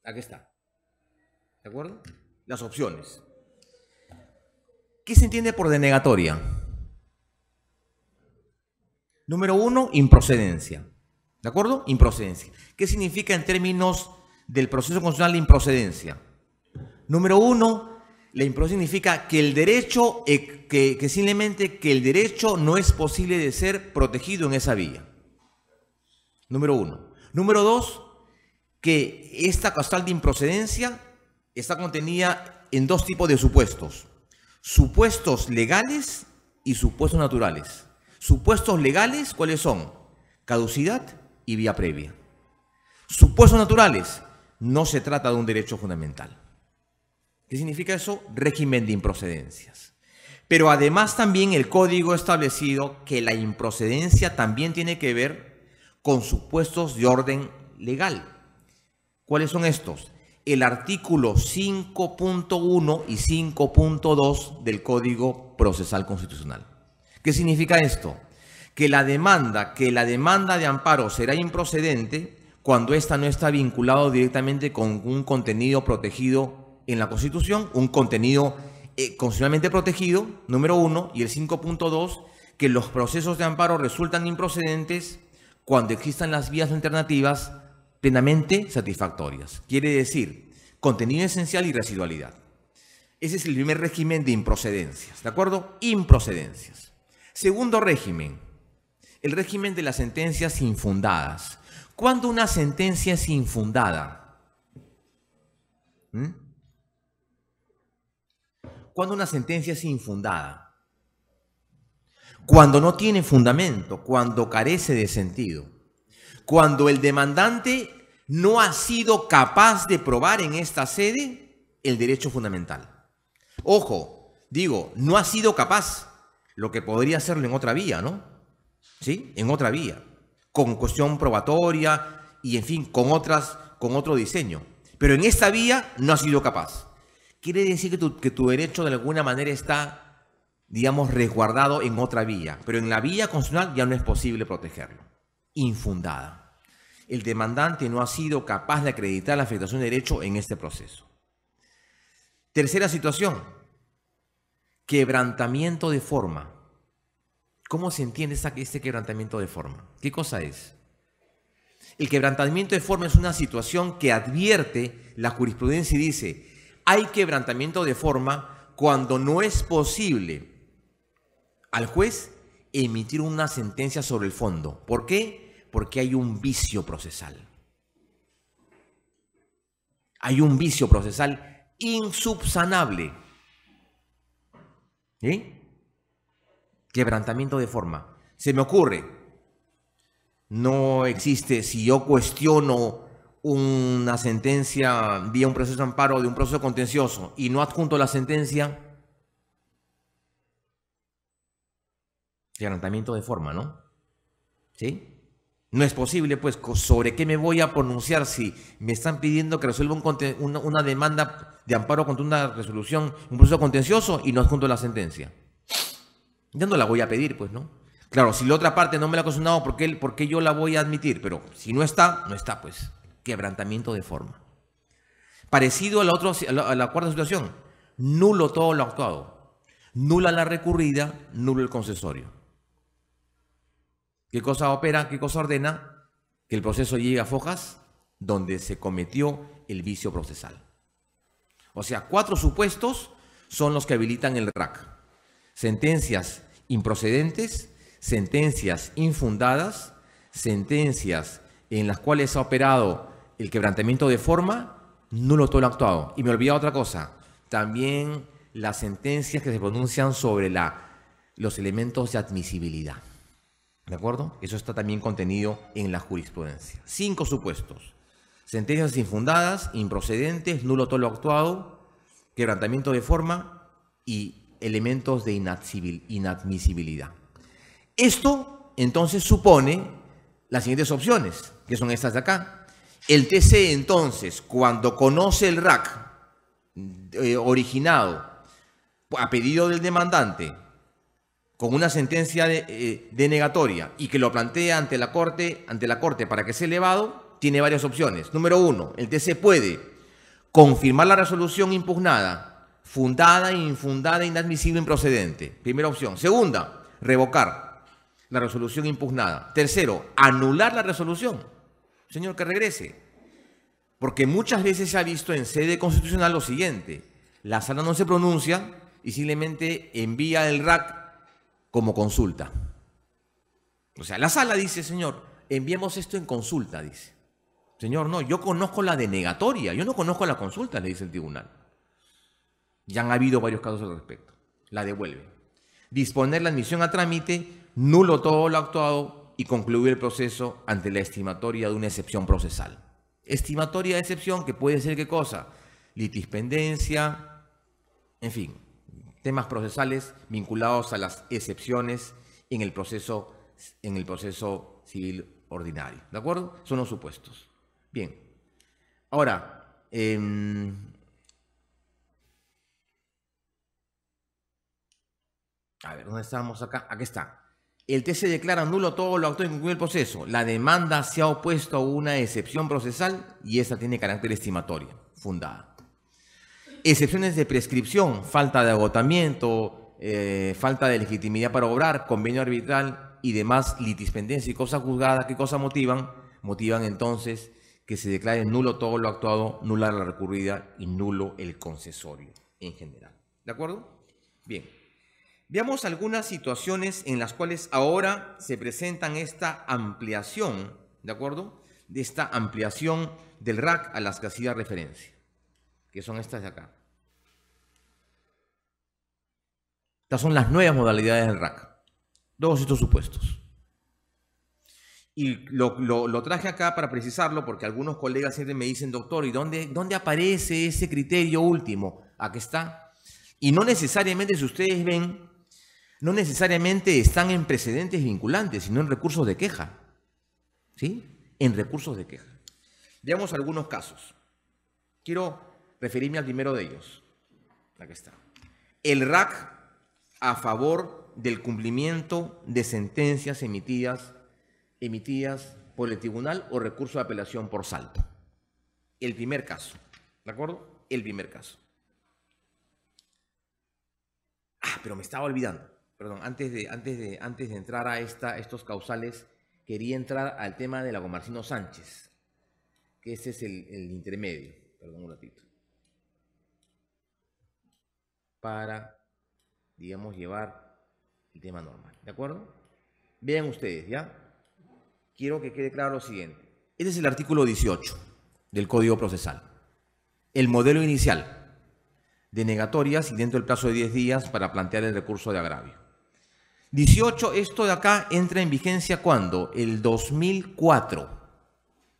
Aquí está. ¿De acuerdo? Las opciones. ¿Qué se entiende por denegatoria? Número uno, improcedencia. ¿De acuerdo? Improcedencia. ¿Qué significa en términos del proceso constitucional la improcedencia? Número uno, la improcedencia significa que el derecho, e-, que, simplemente que el derecho no es posible de ser protegido en esa vía. Número uno. Número dos, que esta causal de improcedencia está contenida en dos tipos de supuestos supuestos legales y supuestos naturales. Supuestos legales, ¿cuáles son? Caducidad y vía previa. Supuestos naturales, no se trata de un derecho fundamental. ¿Qué significa eso? Régimen de improcedencias. Pero además también el código ha establecido que la improcedencia también tiene que ver con supuestos de orden legal. ¿Cuáles son estos? el artículo 5.1 y 5.2 del Código Procesal Constitucional. ¿Qué significa esto? Que la demanda, que la demanda de amparo será improcedente cuando ésta no está vinculado directamente con un contenido protegido en la Constitución, un contenido eh, constitucionalmente protegido, número uno, y el 5.2, que los procesos de amparo resultan improcedentes cuando existan las vías alternativas plenamente satisfactorias. Quiere decir, contenido esencial y residualidad. Ese es el primer régimen de improcedencias, ¿de acuerdo? Improcedencias. Segundo régimen, el régimen de las sentencias infundadas. ¿Cuándo una sentencia es infundada? ¿Cuándo una sentencia es infundada? Cuando no tiene fundamento, cuando carece de sentido cuando el demandante no ha sido capaz de probar en esta sede el derecho fundamental. Ojo, digo, no ha sido capaz, lo que podría hacerlo en otra vía, ¿no? ¿Sí? En otra vía, con cuestión probatoria y en fin, con otras con otro diseño. Pero en esta vía no ha sido capaz. Quiere decir que tu, que tu derecho de alguna manera está digamos, resguardado en otra vía, pero en la vía constitucional ya no es posible protegerlo infundada. El demandante no ha sido capaz de acreditar la afectación de derecho en este proceso. Tercera situación, quebrantamiento de forma. ¿Cómo se entiende este quebrantamiento de forma? ¿Qué cosa es? El quebrantamiento de forma es una situación que advierte la jurisprudencia y dice, hay quebrantamiento de forma cuando no es posible al juez emitir una sentencia sobre el fondo. ¿Por qué? porque hay un vicio procesal. Hay un vicio procesal insubsanable. ¿Sí? Quebrantamiento de forma. Se me ocurre, no existe, si yo cuestiono una sentencia vía un proceso de amparo de un proceso contencioso y no adjunto la sentencia, quebrantamiento de forma, ¿no? ¿Sí? No es posible, pues, sobre qué me voy a pronunciar si me están pidiendo que resuelva una, demanda de amparo contra una resolución, un proceso contencioso y no a la sentencia. Ya no la voy a pedir, pues, ¿no? Claro, si la otra parte no me la ha consignado, ¿por qué, yo la voy a admitir? Pero si no está, no está, pues. Quebrantamiento de forma. Parecido a la, otro, a la cuarta situación, nulo todo lo actuado, nula la recurrida, nulo el concesorio qué cosa opera? qué cosa ordena? que el proceso llegue a fojas donde se cometió el vicio procesal. O sea, cuatro supuestos son los que habilitan el RAC. Sentencias improcedentes, sentencias infundadas, sentencias en las cuales ha operado el quebrantamiento de forma, nulo todo lo actuado. Y me olvidaba otra cosa, también las sentencias que se pronuncian sobre la, los elementos de admisibilidad. ¿De acuerdo? Eso está también contenido en la jurisprudencia. Cinco supuestos. Sentencias infundadas, improcedentes, nulo todo lo actuado, quebrantamiento de forma y elementos de inadmisibilidad. Esto entonces supone las siguientes opciones, que son estas de acá. El TC entonces, cuando conoce el RAC eh, originado a pedido del demandante, con una sentencia de, eh, denegatoria y que lo plantea ante la, corte, ante la Corte para que sea elevado, tiene varias opciones. Número uno, el TC puede confirmar la resolución impugnada, fundada, infundada, inadmisible, improcedente. Primera opción. Segunda, revocar la resolución impugnada. Tercero, anular la resolución. Señor, que regrese. Porque muchas veces se ha visto en sede constitucional lo siguiente. La sala no se pronuncia y simplemente envía el RAC como consulta. O sea, la sala dice, Señor, enviemos esto en consulta, dice. Señor, no, yo conozco la denegatoria, yo no conozco la consulta, le dice el tribunal. Ya han habido varios casos al respecto. La devuelve. Disponer la admisión a trámite, nulo todo lo actuado y concluir el proceso ante la estimatoria de una excepción procesal. Estimatoria de excepción que puede ser qué cosa? Litispendencia, en fin, temas procesales vinculados a las excepciones en el proceso, en el proceso civil ordinario. ¿De acuerdo? Son los supuestos. Bien. Ahora, em, a ver, ¿dónde estamos acá? Aquí está. El se declara nulo todo lo actuado en el proceso. La demanda se ha opuesto a una excepción procesal y esa tiene carácter estimatorio, fundada. Excepciones de prescripción, falta de agotamiento, eh, falta de legitimidad para obrar, convenio arbitral y demás litispendencia y cosas juzgadas, ¿qué cosa motivan? Motivan entonces que se declare nulo todo lo actuado, nula la recurrida y nulo el concesorio en general. ¿De acuerdo? Bien. Veamos algunas situaciones en las cuales ahora se presentan esta ampliación, ¿de acuerdo? De esta ampliación del RAC a las que hacía referencia que son estas de acá. Estas son las nuevas modalidades del RAC. Todos estos supuestos. Y lo, traje acá para precisarlo porque algunos colegas siempre me dicen, doctor, ¿y dónde, dónde aparece ese criterio último? Aquí está. Y no necesariamente, si ustedes ven, no necesariamente están en precedentes vinculantes, sino en recursos de queja. ¿Sí? En recursos de queja. Veamos algunos casos. Quiero referirme al primero de ellos. Aquí está. El RAC a favor del cumplimiento de sentencias emitidas, emitidas por el tribunal o recurso de apelación por salto. El primer caso. ¿De acuerdo? El primer caso. Ah, pero me estaba olvidando. Perdón, antes de, antes de, antes de entrar a esta, estos causales, quería entrar al tema de la Marcino Sánchez, que ese es el intermedio. Perdón un ratito para, digamos, llevar el tema normal. ¿De acuerdo? Vean ustedes, ¿ya? Quiero que quede claro lo siguiente. Este es el artículo 18 del Código Procesal. El modelo inicial de negatorias y dentro del plazo de 10 días para plantear el recurso de agravio. 18, esto de acá entra en vigencia cuando? El 2004.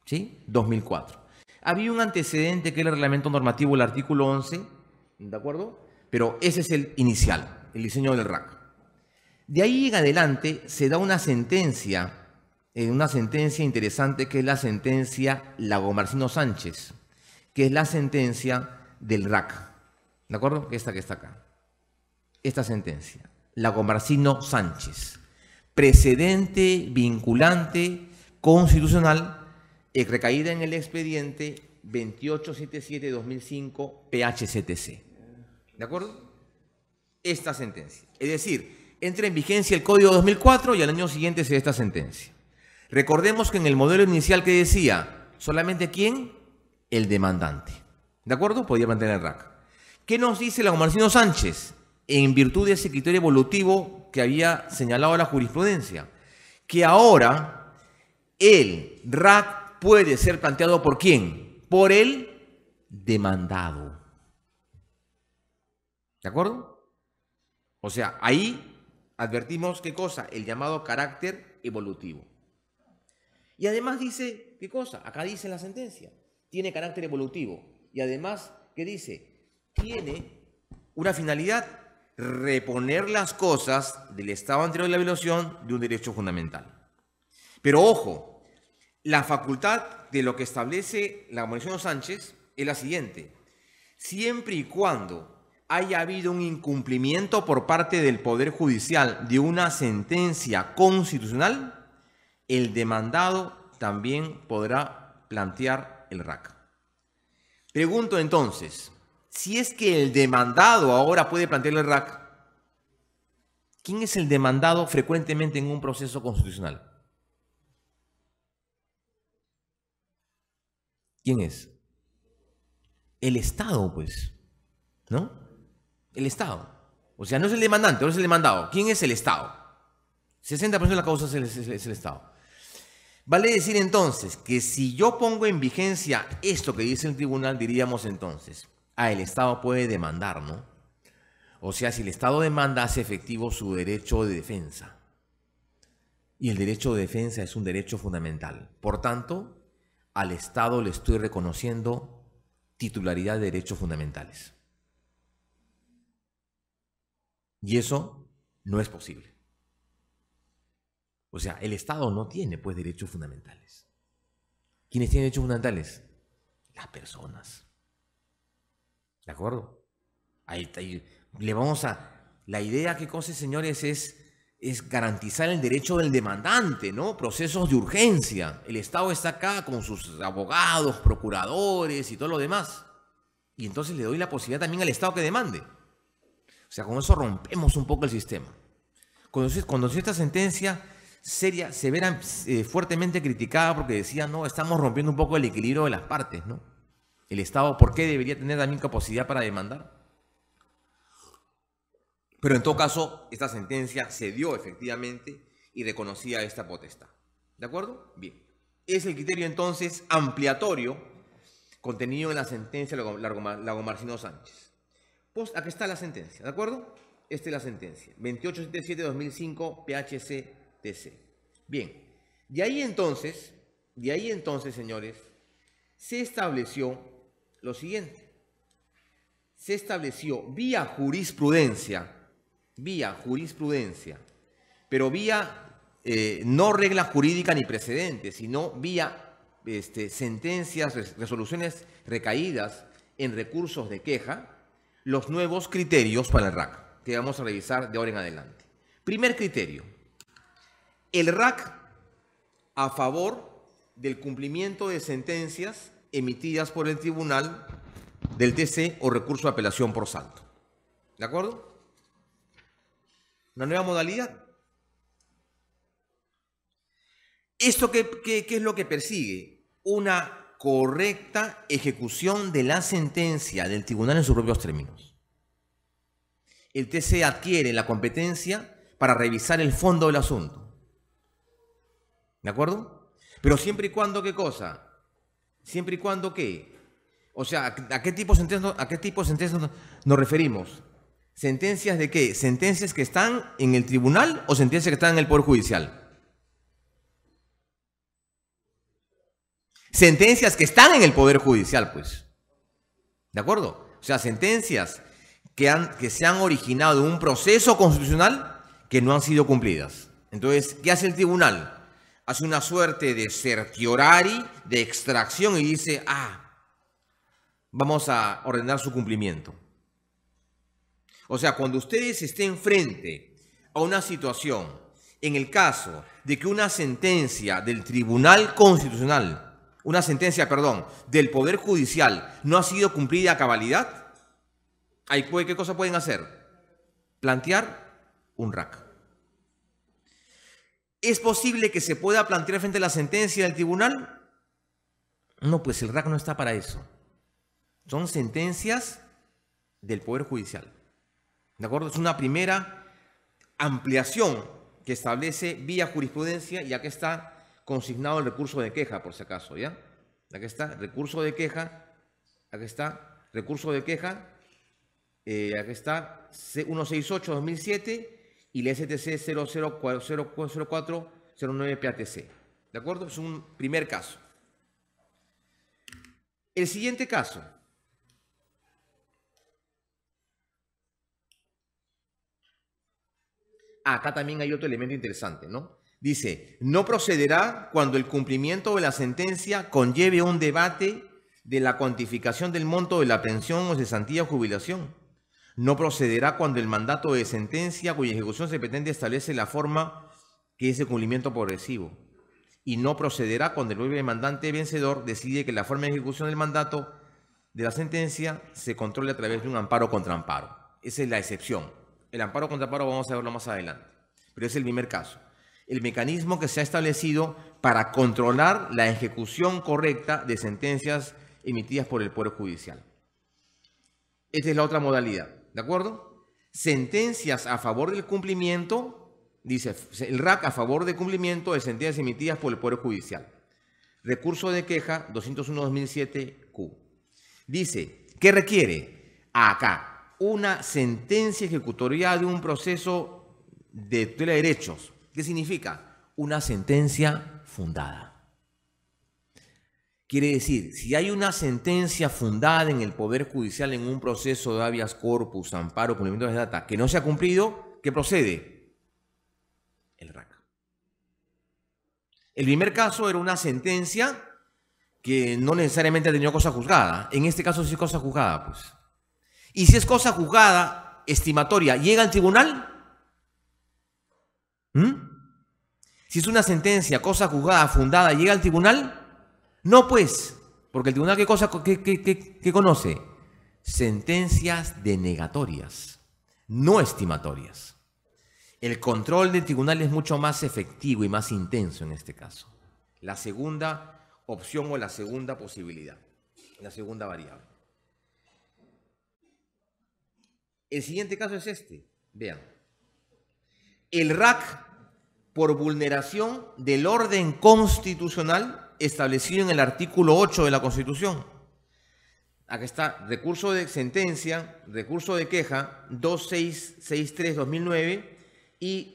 ¿Sí? 2004. Había un antecedente que era el reglamento normativo, el artículo 11, ¿de acuerdo? Pero ese es el inicial, el diseño del RAC. De ahí en adelante se da una sentencia, eh, una sentencia interesante que es la sentencia Marcino Sánchez, que es la sentencia del RAC. ¿De acuerdo? Esta que está acá. Esta sentencia. Marcino Sánchez. Precedente vinculante constitucional recaída en el expediente 2877-2005 PHCTC. ¿De acuerdo? Esta sentencia. Es decir, entra en vigencia el Código 2004 y al año siguiente se da esta sentencia. Recordemos que en el modelo inicial que decía, solamente quién? El demandante. ¿De acuerdo? Podía mantener el RAC. ¿Qué nos dice la Marcino Sánchez en virtud de ese criterio evolutivo que había señalado la jurisprudencia? Que ahora el RAC puede ser planteado por quién? Por el demandado. ¿De acuerdo? O sea, ahí advertimos qué cosa, el llamado carácter evolutivo. Y además dice, ¿qué cosa? Acá dice en la sentencia, tiene carácter evolutivo. Y además, ¿qué dice? Tiene una finalidad, reponer las cosas del estado anterior de la violación de un derecho fundamental. Pero ojo, la facultad de lo que establece la los Sánchez es la siguiente. Siempre y cuando haya habido un incumplimiento por parte del Poder Judicial de una sentencia constitucional, el demandado también podrá plantear el RAC. Pregunto entonces, si es que el demandado ahora puede plantear el RAC, ¿quién es el demandado frecuentemente en un proceso constitucional? ¿Quién es? El Estado, pues. ¿No? El Estado. O sea, no es el demandante, no es el demandado. ¿Quién es el Estado? 60% de la causa es el, Estado. Vale decir entonces que si yo pongo en vigencia esto que dice el tribunal, diríamos entonces, a ah, el Estado puede demandar, ¿no? O sea, si el Estado demanda, hace efectivo su derecho de defensa. Y el derecho de defensa es un derecho fundamental. Por tanto, al Estado le estoy reconociendo titularidad de derechos fundamentales. Y eso no es posible. O sea, el Estado no tiene pues derechos fundamentales. ¿Quiénes tienen derechos fundamentales? Las personas. ¿De acuerdo? Ahí, le vamos a... La idea que cose, señores, es, es garantizar el derecho del demandante, ¿no? Procesos de urgencia. El Estado está acá con sus abogados, procuradores y todo lo demás. Y entonces le doy la posibilidad también al Estado que demande. O sea, con eso rompemos un poco el sistema. Cuando, cuando esta sentencia seria, severa, eh, fuertemente criticada porque decía, no, estamos rompiendo un poco el equilibrio de las partes, ¿no? El Estado, ¿por qué debería tener también capacidad para demandar? Pero en todo caso, esta sentencia se dio efectivamente y reconocía esta potestad. ¿De acuerdo? Bien. Es el criterio entonces ampliatorio contenido en la sentencia Marcino Sánchez. Pues, aquí está la sentencia, ¿de acuerdo? Esta es la sentencia, 2877-2005 PHC-TC. Bien, de ahí entonces, de ahí entonces, señores, se estableció lo siguiente. Se estableció vía jurisprudencia, vía jurisprudencia, pero vía eh, no regla jurídica ni precedente, sino vía este, sentencias, resoluciones recaídas en recursos de queja, los nuevos criterios para el RAC que vamos a revisar de ahora en adelante. Primer criterio, el RAC a favor del cumplimiento de sentencias emitidas por el tribunal del TC o recurso de apelación por salto. ¿De acuerdo? Una nueva modalidad. ¿Esto qué, es lo que persigue? Una correcta ejecución de la sentencia del tribunal en sus propios términos. El TC adquiere la competencia para revisar el fondo del asunto. ¿De acuerdo? Pero siempre y cuando, ¿qué cosa? Siempre y cuando, ¿qué? O sea, ¿a qué tipo de sentencias a qué tipo nos referimos? ¿Sentencias de qué? ¿Sentencias que están en el tribunal o sentencias que están en el Poder Judicial? sentencias que están en el Poder Judicial, pues. ¿De acuerdo? O sea, sentencias que, han, que se han originado en un proceso constitucional que no han sido cumplidas. Entonces, ¿qué hace el tribunal? Hace una suerte de certiorari, de extracción y dice, ah, vamos a ordenar su cumplimiento. O sea, cuando ustedes estén frente a una situación, en el caso de que una sentencia del Tribunal Constitucional una sentencia, perdón, del Poder Judicial no ha sido cumplida a cabalidad, ¿qué cosa pueden hacer? Plantear un RAC. ¿Es posible que se pueda plantear frente a la sentencia del tribunal? No, pues el RAC no está para eso. Son sentencias del Poder Judicial. ¿De acuerdo? Es una primera ampliación que establece vía jurisprudencia y aquí está consignado el recurso de queja, por si acaso, ¿ya? Aquí está, recurso de queja, aquí está, recurso de queja, eh, aquí está, 168-2007 y la STC 004-04-09-PATC, PATC. ¿De acuerdo? Es un primer caso. El siguiente caso. acá también hay otro elemento interesante, ¿no? Dice, no procederá cuando el cumplimiento de la sentencia conlleve un debate de la cuantificación del monto de la pensión o cesantía o jubilación. No procederá cuando el mandato de sentencia cuya ejecución se pretende establece la forma que es de cumplimiento progresivo. Y no procederá cuando el demandante vencedor decide que la forma de ejecución del mandato de la sentencia se controle a través de un amparo contra amparo. Esa es la excepción. El amparo contra amparo vamos a verlo más adelante, pero es el primer caso el mecanismo que se ha establecido para controlar la ejecución correcta de sentencias emitidas por el Poder Judicial. Esta es la otra modalidad, ¿de acuerdo? Sentencias a favor del cumplimiento, dice el RAC a favor del cumplimiento de sentencias emitidas por el Poder Judicial. Recurso de queja 201-2007-Q. Dice, ¿qué requiere? Acá, una sentencia ejecutoria de un proceso de tutela de derechos ¿Qué significa? Una sentencia fundada. Quiere decir, si hay una sentencia fundada en el Poder Judicial en un proceso de habeas corpus, amparo, cumplimiento de data, que no se ha cumplido, ¿qué procede? El RAC. El primer caso era una sentencia que no necesariamente tenía cosa juzgada. En este caso sí es cosa juzgada, pues. Y si es cosa juzgada, estimatoria, llega al tribunal, ¿Mm? Si es una sentencia, cosa juzgada, fundada, llega al tribunal, no pues, porque el tribunal qué cosa qué conoce? Sentencias denegatorias, no estimatorias. El control del tribunal es mucho más efectivo y más intenso en este caso. La segunda opción o la segunda posibilidad, la segunda variable. El siguiente caso es este. Vean el RAC por vulneración del orden constitucional establecido en el artículo 8 de la Constitución. Aquí está, recurso de sentencia, recurso de queja 2663-2009 y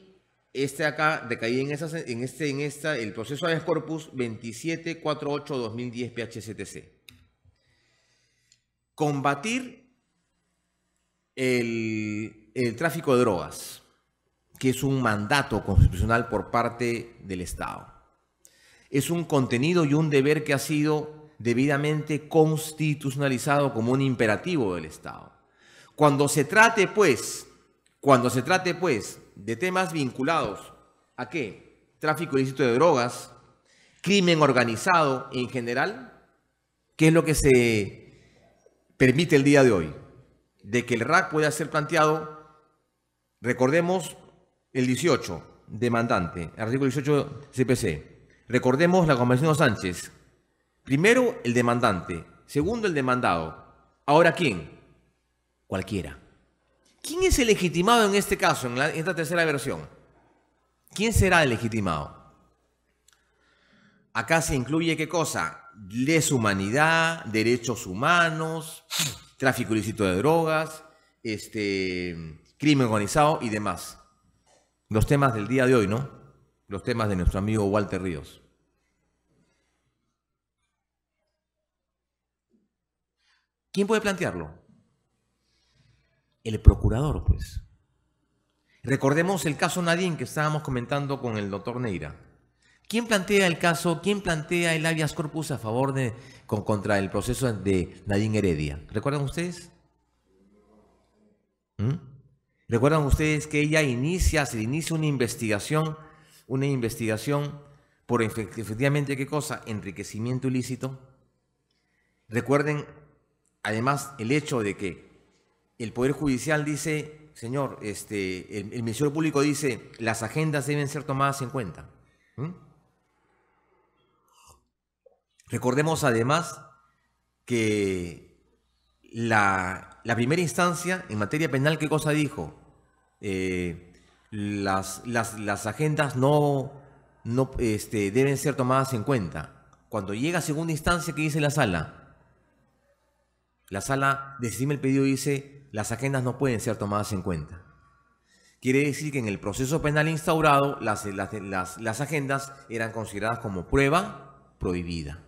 este acá, decaí en, en, este, en esta, el proceso de corpus 2748-2010 PHCTC. Combatir el tráfico de drogas que es un mandato constitucional por parte del Estado. Es un contenido y un deber que ha sido debidamente constitucionalizado como un imperativo del Estado. Cuando se trate, pues, cuando se trate, pues, de temas vinculados a qué? Tráfico ilícito de drogas, crimen organizado en general, ¿qué es lo que se permite el día de hoy? De que el RAC pueda ser planteado, recordemos, el 18, demandante, artículo 18 CPC. Recordemos la Convención de Sánchez. Primero, el demandante. Segundo, el demandado. Ahora, ¿quién? Cualquiera. ¿Quién es el legitimado en este caso, en, la, esta tercera versión? ¿Quién será el legitimado? Acá se incluye qué cosa? Deshumanidad, derechos humanos, tráfico ilícito de drogas, este, crimen organizado y demás los temas del día de hoy, ¿no? Los temas de nuestro amigo Walter Ríos. ¿Quién puede plantearlo? El procurador, pues. Recordemos el caso Nadine que estábamos comentando con el doctor Neira. ¿Quién plantea el caso? ¿Quién plantea el habeas corpus a favor de, con, contra el proceso de Nadine Heredia? ¿Recuerdan ustedes? ¿Mm? Recuerdan ustedes que ella inicia, se inicia una investigación, una investigación por efectivamente qué cosa, enriquecimiento ilícito. Recuerden además el hecho de que el Poder Judicial dice, señor, este, el, Ministerio Público dice, las agendas deben ser tomadas en cuenta. Recordemos además que la, la primera instancia en materia penal, ¿qué cosa dijo? Eh, las, las, agendas no, no este, deben ser tomadas en cuenta. Cuando llega a segunda instancia, ¿qué dice la sala? La sala decime el pedido y dice, las agendas no pueden ser tomadas en cuenta. Quiere decir que en el proceso penal instaurado, las, agendas eran consideradas como prueba prohibida.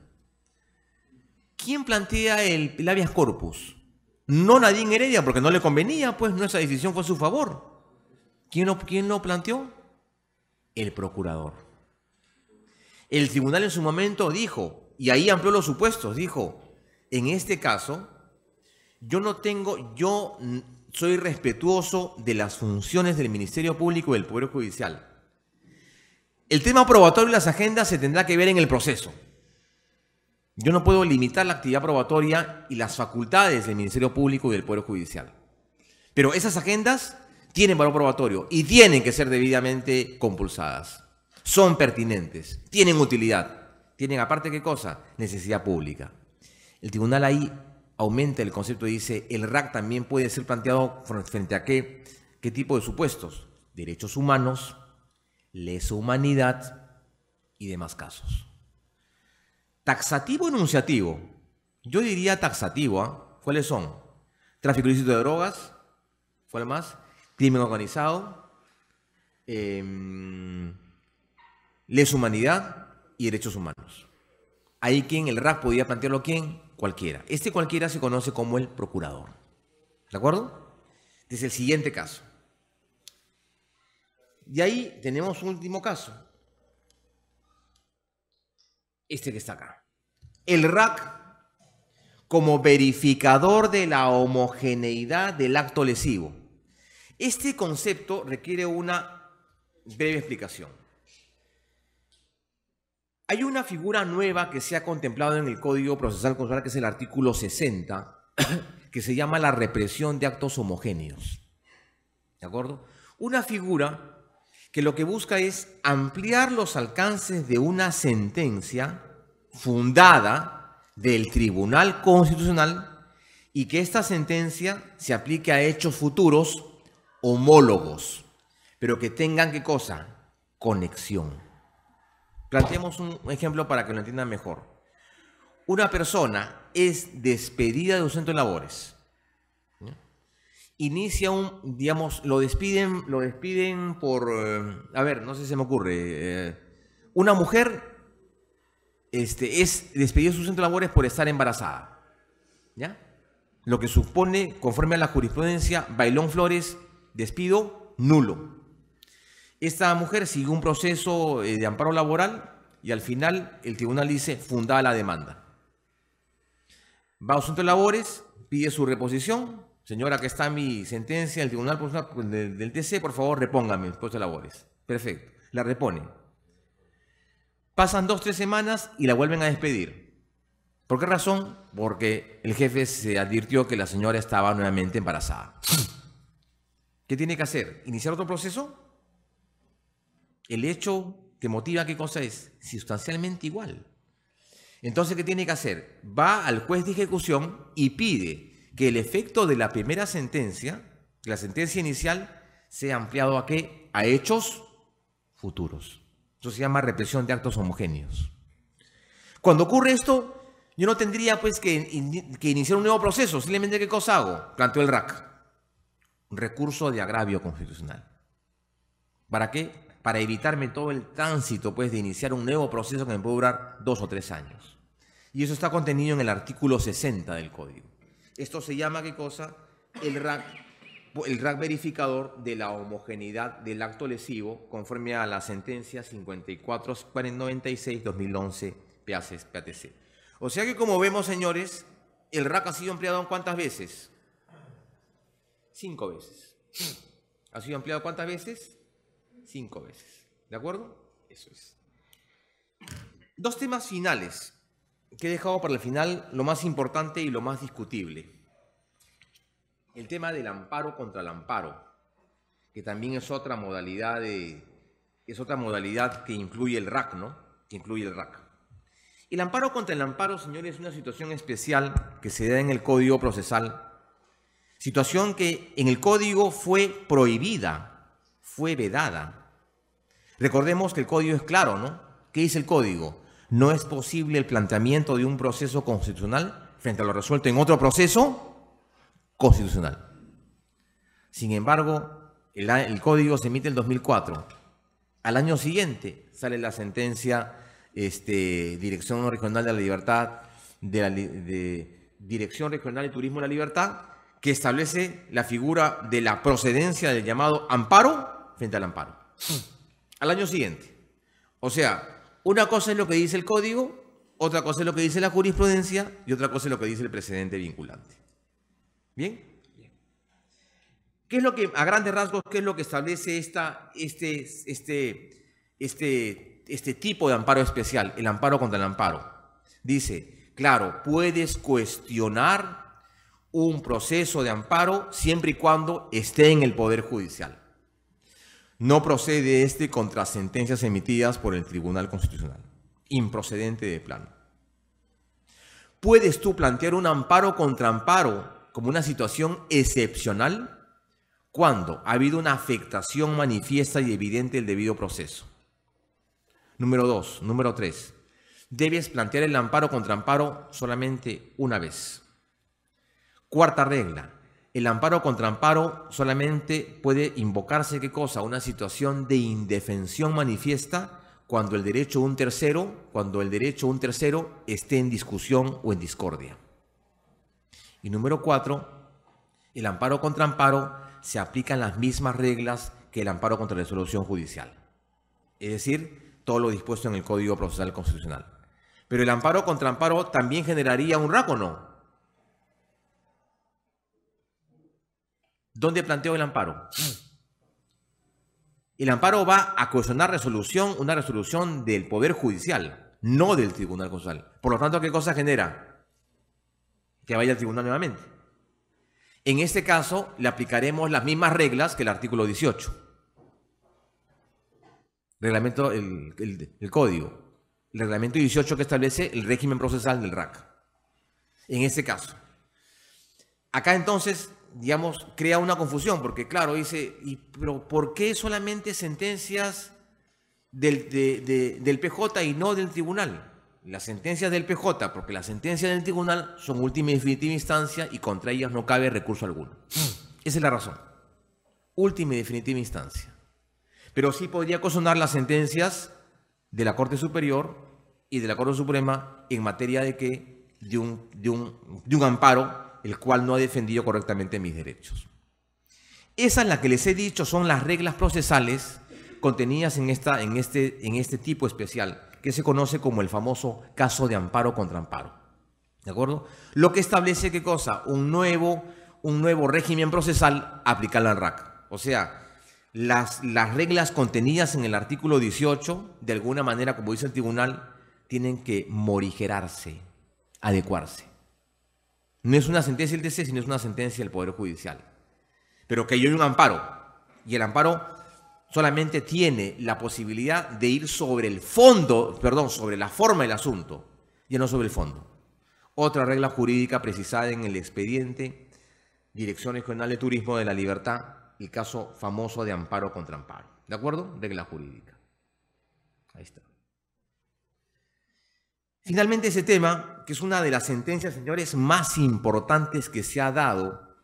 ¿Quién plantea el, labias corpus? No en Heredia, porque no le convenía, pues nuestra decisión fue a su favor. ¿Quién lo, planteó? El procurador. El tribunal en su momento dijo, y ahí amplió los supuestos, dijo, en este caso, yo no tengo, yo soy respetuoso de las funciones del Ministerio Público y del Poder Judicial. El tema probatorio y las agendas se tendrá que ver en el proceso. Yo no puedo limitar la actividad probatoria y las facultades del Ministerio Público y del Poder Judicial. Pero esas agendas tienen valor probatorio y tienen que ser debidamente compulsadas. Son pertinentes, tienen utilidad, tienen aparte qué cosa, necesidad pública. El tribunal ahí aumenta el concepto y dice, el RAC también puede ser planteado frente a qué, qué tipo de supuestos, derechos humanos, lesa humanidad y demás casos. Taxativo enunciativo. Yo diría taxativo, ¿ah? ¿Cuáles son? Tráfico ilícito de drogas, ¿cuál más? crimen organizado, em, les humanidad y derechos humanos. Ahí quien, el RAC podía plantearlo quién, cualquiera. Este cualquiera se conoce como el procurador. ¿De acuerdo? Este es el siguiente caso. Y ahí tenemos un último caso. Este que está acá. El RAC como verificador de la homogeneidad del acto lesivo. Este concepto requiere una breve explicación. Hay una figura nueva que se ha contemplado en el Código Procesal Constitucional, que es el artículo 60, que se llama la represión de actos homogéneos. ¿De acuerdo? Una figura que lo que busca es ampliar los alcances de una sentencia fundada del Tribunal Constitucional y que esta sentencia se aplique a hechos futuros homólogos, pero que tengan qué cosa? Conexión. Planteemos un ejemplo para que lo entiendan mejor. Una persona es despedida de un centro de labores. Inicia un, digamos, lo despiden, lo despiden por, eh, a ver, no sé si se me ocurre, eh, una mujer este, es despedida de su centro de labores por estar embarazada. ¿Ya? Lo que supone, conforme a la jurisprudencia, Bailón Flores, despido nulo. Esta mujer sigue un proceso eh, de amparo laboral y al final el tribunal dice fundada la demanda. Va a asunto de labores, pide su reposición. Señora, que está mi sentencia el tribunal del, TC, por favor, repóngame el puesto de labores. Perfecto, la repone. Pasan dos, tres semanas y la vuelven a despedir. ¿Por qué razón? Porque el jefe se advirtió que la señora estaba nuevamente embarazada. ¿Qué tiene que hacer? ¿Iniciar otro proceso? El hecho que motiva qué cosa es sustancialmente igual. Entonces, ¿qué tiene que hacer? Va al juez de ejecución y pide que el efecto de la primera sentencia, de la sentencia inicial, sea ampliado a qué? A hechos futuros. Eso se llama represión de actos homogéneos. Cuando ocurre esto, yo no tendría pues que, iniciar un nuevo proceso, simplemente qué cosa hago? Planteo el RAC recurso de agravio constitucional. ¿Para qué? Para evitarme todo el tránsito pues, de iniciar un nuevo proceso que me puede durar dos o tres años. Y eso está contenido en el artículo 60 del código. Esto se llama, ¿qué cosa? El RAC, el verificador de la homogeneidad del acto lesivo conforme a la sentencia 5496-2011 PATC. E, o sea que como vemos, señores, el RAC ha sido empleado cuántas veces? cinco veces. ¿Ha sido ampliado cuántas veces? Cinco veces. ¿De acuerdo? Eso es. Dos temas finales que he dejado para el final, lo más importante y lo más discutible. El tema del amparo contra el amparo, que también es otra modalidad de, es otra modalidad que incluye el RAC, ¿no? Que incluye el RAC. El amparo contra el amparo, señores, es una situación especial que se da en el Código Procesal situación que en el código fue prohibida, fue vedada. Recordemos que el código es claro, ¿no? ¿Qué dice el código? No es posible el planteamiento de un proceso constitucional frente a lo resuelto en otro proceso constitucional. Sin embargo, el, código se emite en 2004. Al año siguiente sale la sentencia este, Dirección Regional de la Libertad, de, de Dirección Regional de Turismo de la Libertad, que establece la figura de la procedencia del llamado amparo frente al amparo. Al año siguiente. O sea, una cosa es lo que dice el código, otra cosa es lo que dice la jurisprudencia y otra cosa es lo que dice el precedente vinculante. ¿Bien? ¿Qué es lo que, a grandes rasgos, qué es lo que establece esta, este, este, este, este tipo de amparo especial, el amparo contra el amparo? Dice, claro, puedes cuestionar un proceso de amparo siempre y cuando esté en el Poder Judicial. No procede este contra sentencias emitidas por el Tribunal Constitucional. Improcedente de plano. ¿Puedes tú plantear un amparo contra amparo como una situación excepcional cuando ha habido una afectación manifiesta y evidente del debido proceso? Número dos. Número tres. Debes plantear el amparo contra amparo solamente una vez. Cuarta regla. El amparo contra amparo solamente puede invocarse, ¿qué cosa? Una situación de indefensión manifiesta cuando el derecho a un tercero, cuando el derecho a un tercero esté en discusión o en discordia. Y número cuatro, el amparo contra amparo se en las mismas reglas que el amparo contra resolución judicial. Es decir, todo lo dispuesto en el Código Procesal Constitucional. Pero el amparo contra amparo también generaría un rácono, ¿Dónde planteó el amparo. Mm. El amparo va a cuestionar resolución, una resolución del Poder Judicial, no del Tribunal Constitucional. Por lo tanto, ¿qué cosa genera? Que vaya al tribunal nuevamente. En este caso, le aplicaremos las mismas reglas que el artículo 18. Reglamento, el, el código. El reglamento 18 que establece el régimen procesal del RAC. En este caso. Acá entonces digamos, crea una confusión, porque claro, dice, pero ¿por qué solamente sentencias del, del PJ y no del tribunal? Las sentencias del PJ, porque las sentencias del tribunal son última y definitiva instancia y contra ellas no cabe recurso alguno. Esa es la razón. Última y definitiva instancia. Pero sí podría consonar las sentencias de la Corte Superior y de la Corte Suprema en materia de que de un, de un, de un amparo el cual no ha defendido correctamente mis derechos. Esas las que les he dicho son las reglas procesales contenidas en, esta, en, este, en este tipo especial, que se conoce como el famoso caso de amparo contra amparo. ¿De acuerdo? Lo que establece qué cosa? Un nuevo, un nuevo régimen procesal aplicable al RAC. O sea, las, las reglas contenidas en el artículo 18, de alguna manera, como dice el tribunal, tienen que morigerarse, adecuarse. No es una sentencia del TC, sino es una sentencia del Poder Judicial. Pero que hay un amparo. Y el amparo solamente tiene la posibilidad de ir sobre el fondo, perdón, sobre la forma del asunto, y no sobre el fondo. Otra regla jurídica precisada en el expediente, Dirección Generales de Turismo de la Libertad, el caso famoso de amparo contra amparo. ¿De acuerdo? Regla jurídica. Ahí está. Finalmente ese tema que es una de las sentencias, señores, más importantes que se ha dado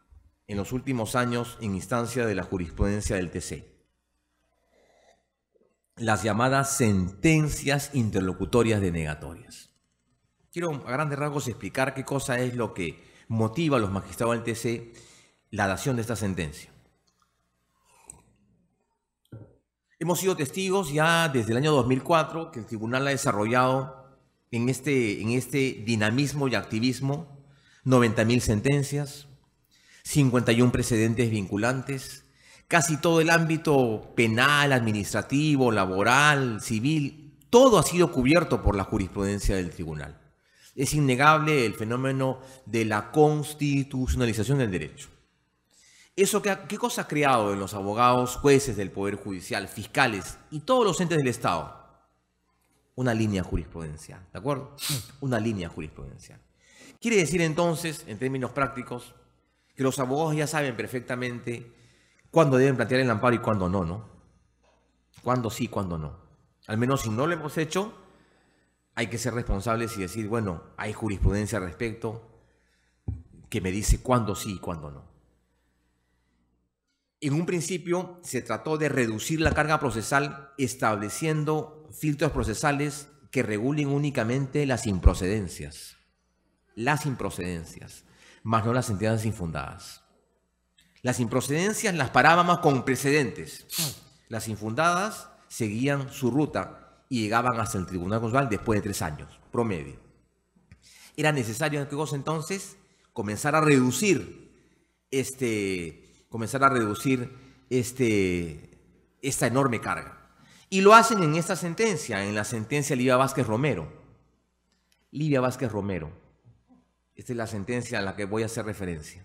en los últimos años en instancia de la jurisprudencia del TC. Las llamadas sentencias interlocutorias denegatorias. Quiero a grandes rasgos explicar qué cosa es lo que motiva a los magistrados del TC la dación de esta sentencia. Hemos sido testigos ya desde el año 2004 que el tribunal ha desarrollado este, en este, dinamismo y activismo, 90.000 sentencias, 51 precedentes vinculantes, casi todo el ámbito penal, administrativo, laboral, civil, todo ha sido cubierto por la jurisprudencia del tribunal. Es innegable el fenómeno de la constitucionalización del derecho. ¿Eso qué, qué cosa ha creado en los abogados, jueces del Poder Judicial, fiscales y todos los entes del Estado? una línea jurisprudencial, ¿de acuerdo? Una línea jurisprudencial. Quiere decir entonces, en términos prácticos, que los abogados ya saben perfectamente cuándo deben plantear el amparo y cuándo no, ¿no? Cuándo sí, cuándo no. Al menos si no lo hemos hecho, hay que ser responsables y decir, bueno, hay jurisprudencia al respecto que me dice cuándo sí y cuándo no. En un principio se trató de reducir la carga procesal estableciendo filtros procesales que regulen únicamente las improcedencias. Las improcedencias, más no las entidades infundadas. Las improcedencias las parábamos con precedentes. Las infundadas seguían su ruta y llegaban hasta el Tribunal Constitucional después de tres años, promedio. Era necesario en vos entonces comenzar a reducir este, comenzar a reducir este, esta enorme carga. Y lo hacen en esta sentencia, en la sentencia Livia Vázquez Romero. Livia Vázquez Romero. Esta es la sentencia a la que voy a hacer referencia.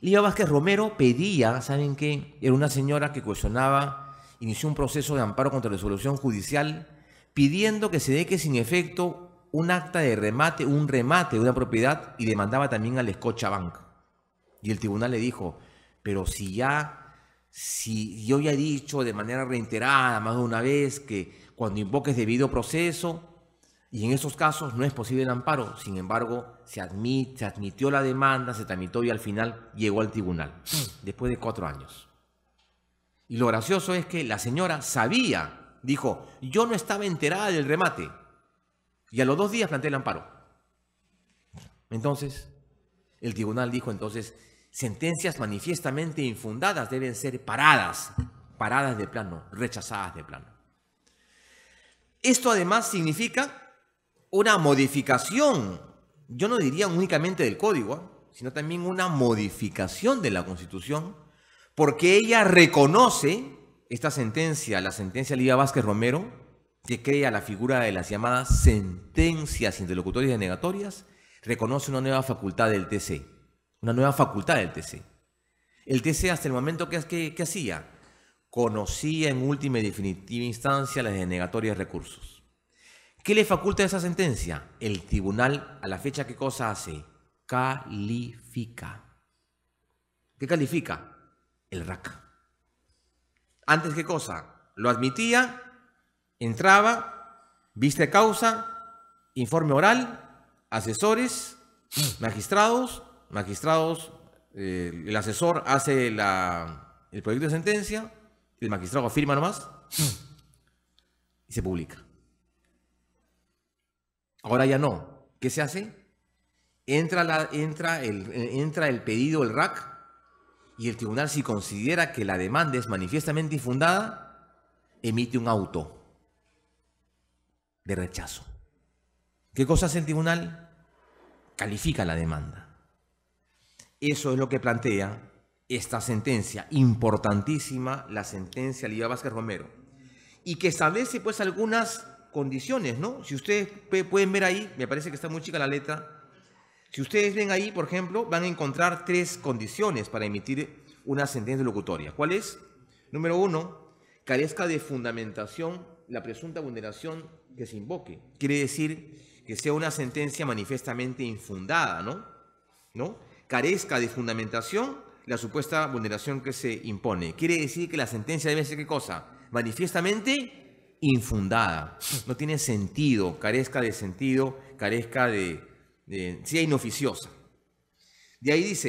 Livia Vázquez Romero pedía, ¿saben qué? Era una señora que cuestionaba, inició un proceso de amparo contra resolución judicial, pidiendo que se deje sin efecto un acta de remate, un remate de una propiedad y demandaba también al Banca. Y el tribunal le dijo, pero si ya si yo ya he dicho de manera reiterada más de una vez que cuando invoques debido proceso, y en esos casos no es posible el amparo, sin embargo, se, se admitió la demanda, se tramitó y al final llegó al tribunal, mm. después de cuatro años. Y lo gracioso es que la señora sabía, dijo, yo no estaba enterada del remate, y a los dos días planteé el amparo. Entonces, el tribunal dijo entonces, Sentencias manifiestamente infundadas deben ser paradas, paradas de plano, rechazadas de plano. Esto además significa una modificación, yo no diría únicamente del código, sino también una modificación de la Constitución, porque ella reconoce esta sentencia, la sentencia Lía Vázquez Romero, que crea la figura de las llamadas sentencias interlocutorias denegatorias, reconoce una nueva facultad del TC una nueva facultad del TC. El TC hasta el momento, ¿qué, hacía? Conocía en última y definitiva instancia las denegatorias de recursos. ¿Qué le faculta esa sentencia? El tribunal, a la fecha, ¿qué cosa hace? Califica. ¿Qué califica? El RAC. Antes, ¿qué cosa? Lo admitía, entraba, viste causa, informe oral, asesores, magistrados, magistrados, eh, el asesor hace el proyecto de sentencia, el magistrado afirma nomás y se publica. Ahora ya no. ¿Qué se hace? Entra, entra, el, entra el pedido, el RAC, y el tribunal, si considera que la demanda es manifiestamente infundada, emite un auto de rechazo. ¿Qué cosa hace el tribunal? Califica la demanda. Eso es lo que plantea esta sentencia, importantísima la sentencia Lidia Vázquez Romero, y que establece pues algunas condiciones, ¿no? Si ustedes pueden ver ahí, me parece que está muy chica la letra, si ustedes ven ahí, por ejemplo, van a encontrar tres condiciones para emitir una sentencia locutoria. ¿Cuál es? Número uno, carezca de fundamentación la presunta vulneración que se invoque. Quiere decir que sea una sentencia manifiestamente infundada, ¿no? ¿No? carezca de fundamentación la supuesta vulneración que se impone. Quiere decir que la sentencia debe ser qué cosa? Manifiestamente infundada. No tiene sentido, carezca de sentido, carezca de, sea inoficiosa. De ahí dice,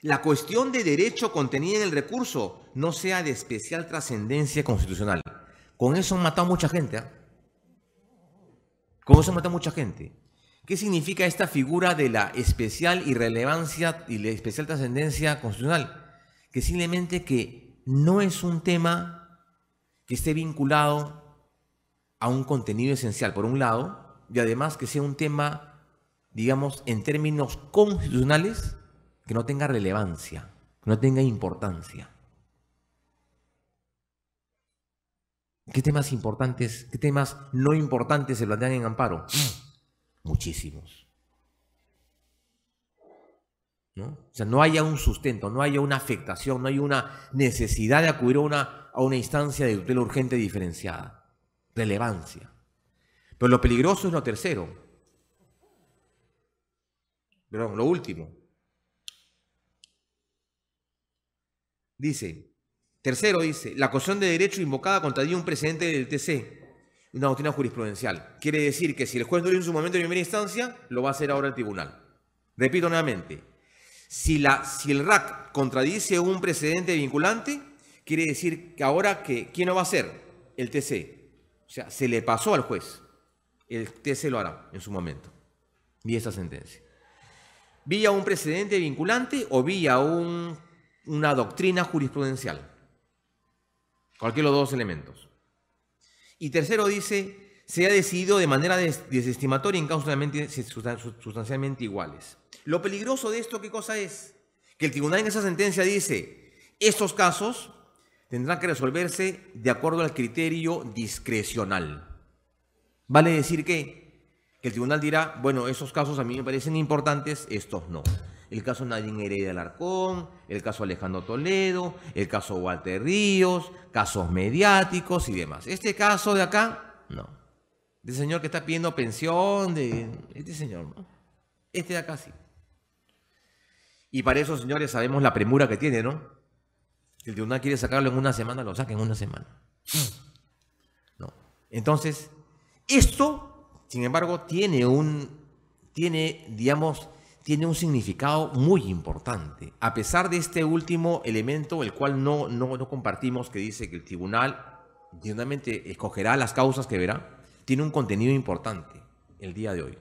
la cuestión de derecho contenida en el recurso no sea de especial trascendencia constitucional. Con eso han matado mucha gente. ¿eh? Con eso han matado mucha gente. ¿Qué significa esta figura de la especial irrelevancia y la especial trascendencia constitucional? Que simplemente que no es un tema que esté vinculado a un contenido esencial, por un lado, y además que sea un tema, digamos, en términos constitucionales, que no tenga relevancia, que no tenga importancia. ¿Qué temas importantes, qué temas no importantes se plantean en amparo? muchísimos. ¿No? O sea, no haya un sustento, no haya una afectación, no haya una necesidad de acudir a una, a una instancia de tutela urgente diferenciada. Relevancia. Pero lo peligroso es lo tercero. Perdón, lo último. Dice, tercero dice, la cuestión de derecho invocada contra un presidente del TC una doctrina jurisprudencial. Quiere decir que si el juez no lo hizo en su momento en primera instancia, lo va a hacer ahora el tribunal. Repito nuevamente, si, la, el RAC contradice un precedente vinculante, quiere decir que ahora que, ¿quién lo va a hacer? El TC. O sea, se le pasó al juez. El TC lo hará en su momento. Y esa sentencia. Vía un precedente vinculante o vía una doctrina jurisprudencial. Cualquiera de los dos elementos. Y tercero dice, se ha decidido de manera desestimatoria en casos sustancialmente iguales. Lo peligroso de esto, ¿qué cosa es? Que el tribunal en esa sentencia dice, estos casos tendrán que resolverse de acuerdo al criterio discrecional. Vale decir qué? que el tribunal dirá, bueno, esos casos a mí me parecen importantes, estos no el caso Nadine Heredia Alarcón, el caso Alejandro Toledo, el caso Walter Ríos, casos mediáticos y demás. Este caso de acá, no. Este señor que está pidiendo pensión, de este señor, no. Este de acá sí. Y para eso, señores, sabemos la premura que tiene, ¿no? Si el tribunal quiere sacarlo en una semana, lo saca en una semana. No. Entonces, esto, sin embargo, tiene un, tiene, digamos, tiene un significado muy importante. A pesar de este último elemento, el cual no, no, compartimos, que dice que el tribunal escogerá las causas que verá, tiene un contenido importante el día de hoy.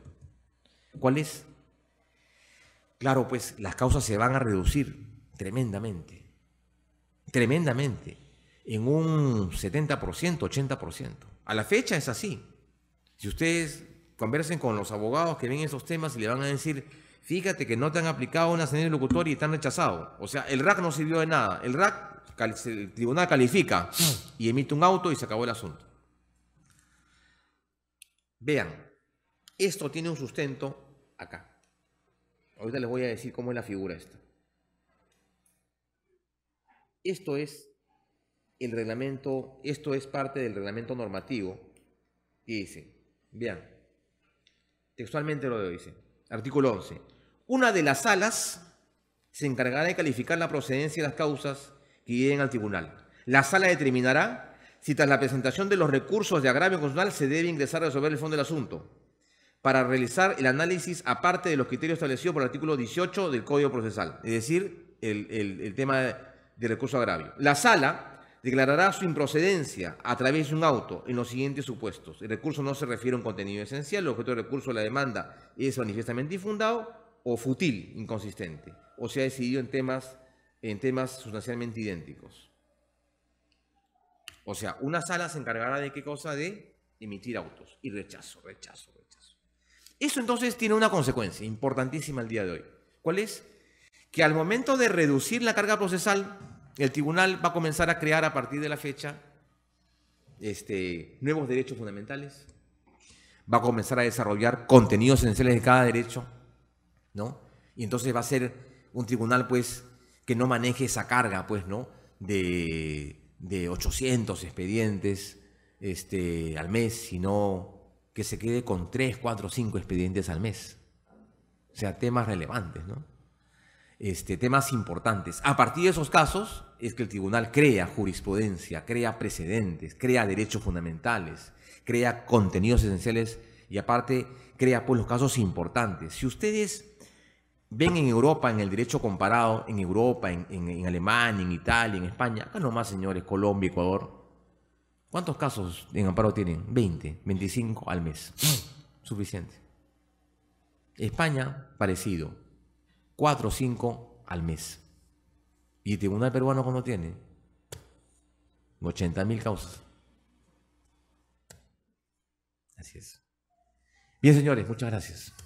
¿Cuál es? Claro, pues las causas se van a reducir tremendamente, tremendamente, en un 70%, 80%. A la fecha es así. Si ustedes conversen con los abogados que ven esos temas y le van a decir, Fíjate que no te han aplicado una señal locutoria y te han rechazado. O sea, el RAC no sirvió de nada. El RAC, el tribunal califica y emite un auto y se acabó el asunto. Vean, esto tiene un sustento acá. Ahorita les voy a decir cómo es la figura esta. Esto es el reglamento, esto es parte del reglamento normativo que dice, vean, textualmente lo dice, artículo 11. Una de las salas se encargará de calificar la procedencia de las causas que lleguen al tribunal. La sala determinará si tras la presentación de los recursos de agravio constitucional se debe ingresar a resolver el fondo del asunto para realizar el análisis aparte de los criterios establecidos por el artículo 18 del Código Procesal, es decir, el, tema de, recurso agravio. La sala declarará su improcedencia a través de un auto en los siguientes supuestos. El recurso no se refiere a un contenido esencial, el objeto de recurso de la demanda es manifiestamente infundado o futil, inconsistente, o se ha decidido en temas, en temas sustancialmente idénticos. O sea, una sala se encargará de qué cosa? De emitir autos. Y rechazo, rechazo, rechazo. Eso entonces tiene una consecuencia importantísima el día de hoy. ¿Cuál es? Que al momento de reducir la carga procesal, el tribunal va a comenzar a crear a partir de la fecha este, nuevos derechos fundamentales, va a comenzar a desarrollar contenidos esenciales de cada derecho, y entonces va a ser un tribunal, pues, que no maneje esa carga, pues, ¿no? De, 800 expedientes este, al mes, sino que se quede con 3, 4, 5 expedientes al mes. O sea, temas relevantes, ¿no? Este, temas importantes. A partir de esos casos es que el tribunal crea jurisprudencia, crea precedentes, crea derechos fundamentales, crea contenidos esenciales y aparte crea pues los casos importantes. Si ustedes ven en Europa, en el derecho comparado, en Europa, en, Alemania, en Italia, en España, acá nomás, señores, Colombia, Ecuador. ¿Cuántos casos en amparo tienen? 20, 25 al mes. Suficiente. España, parecido. 4 o 5 al mes. ¿Y el tribunal peruano cuándo tiene? 80 mil causas. Así es. Bien, señores, muchas gracias.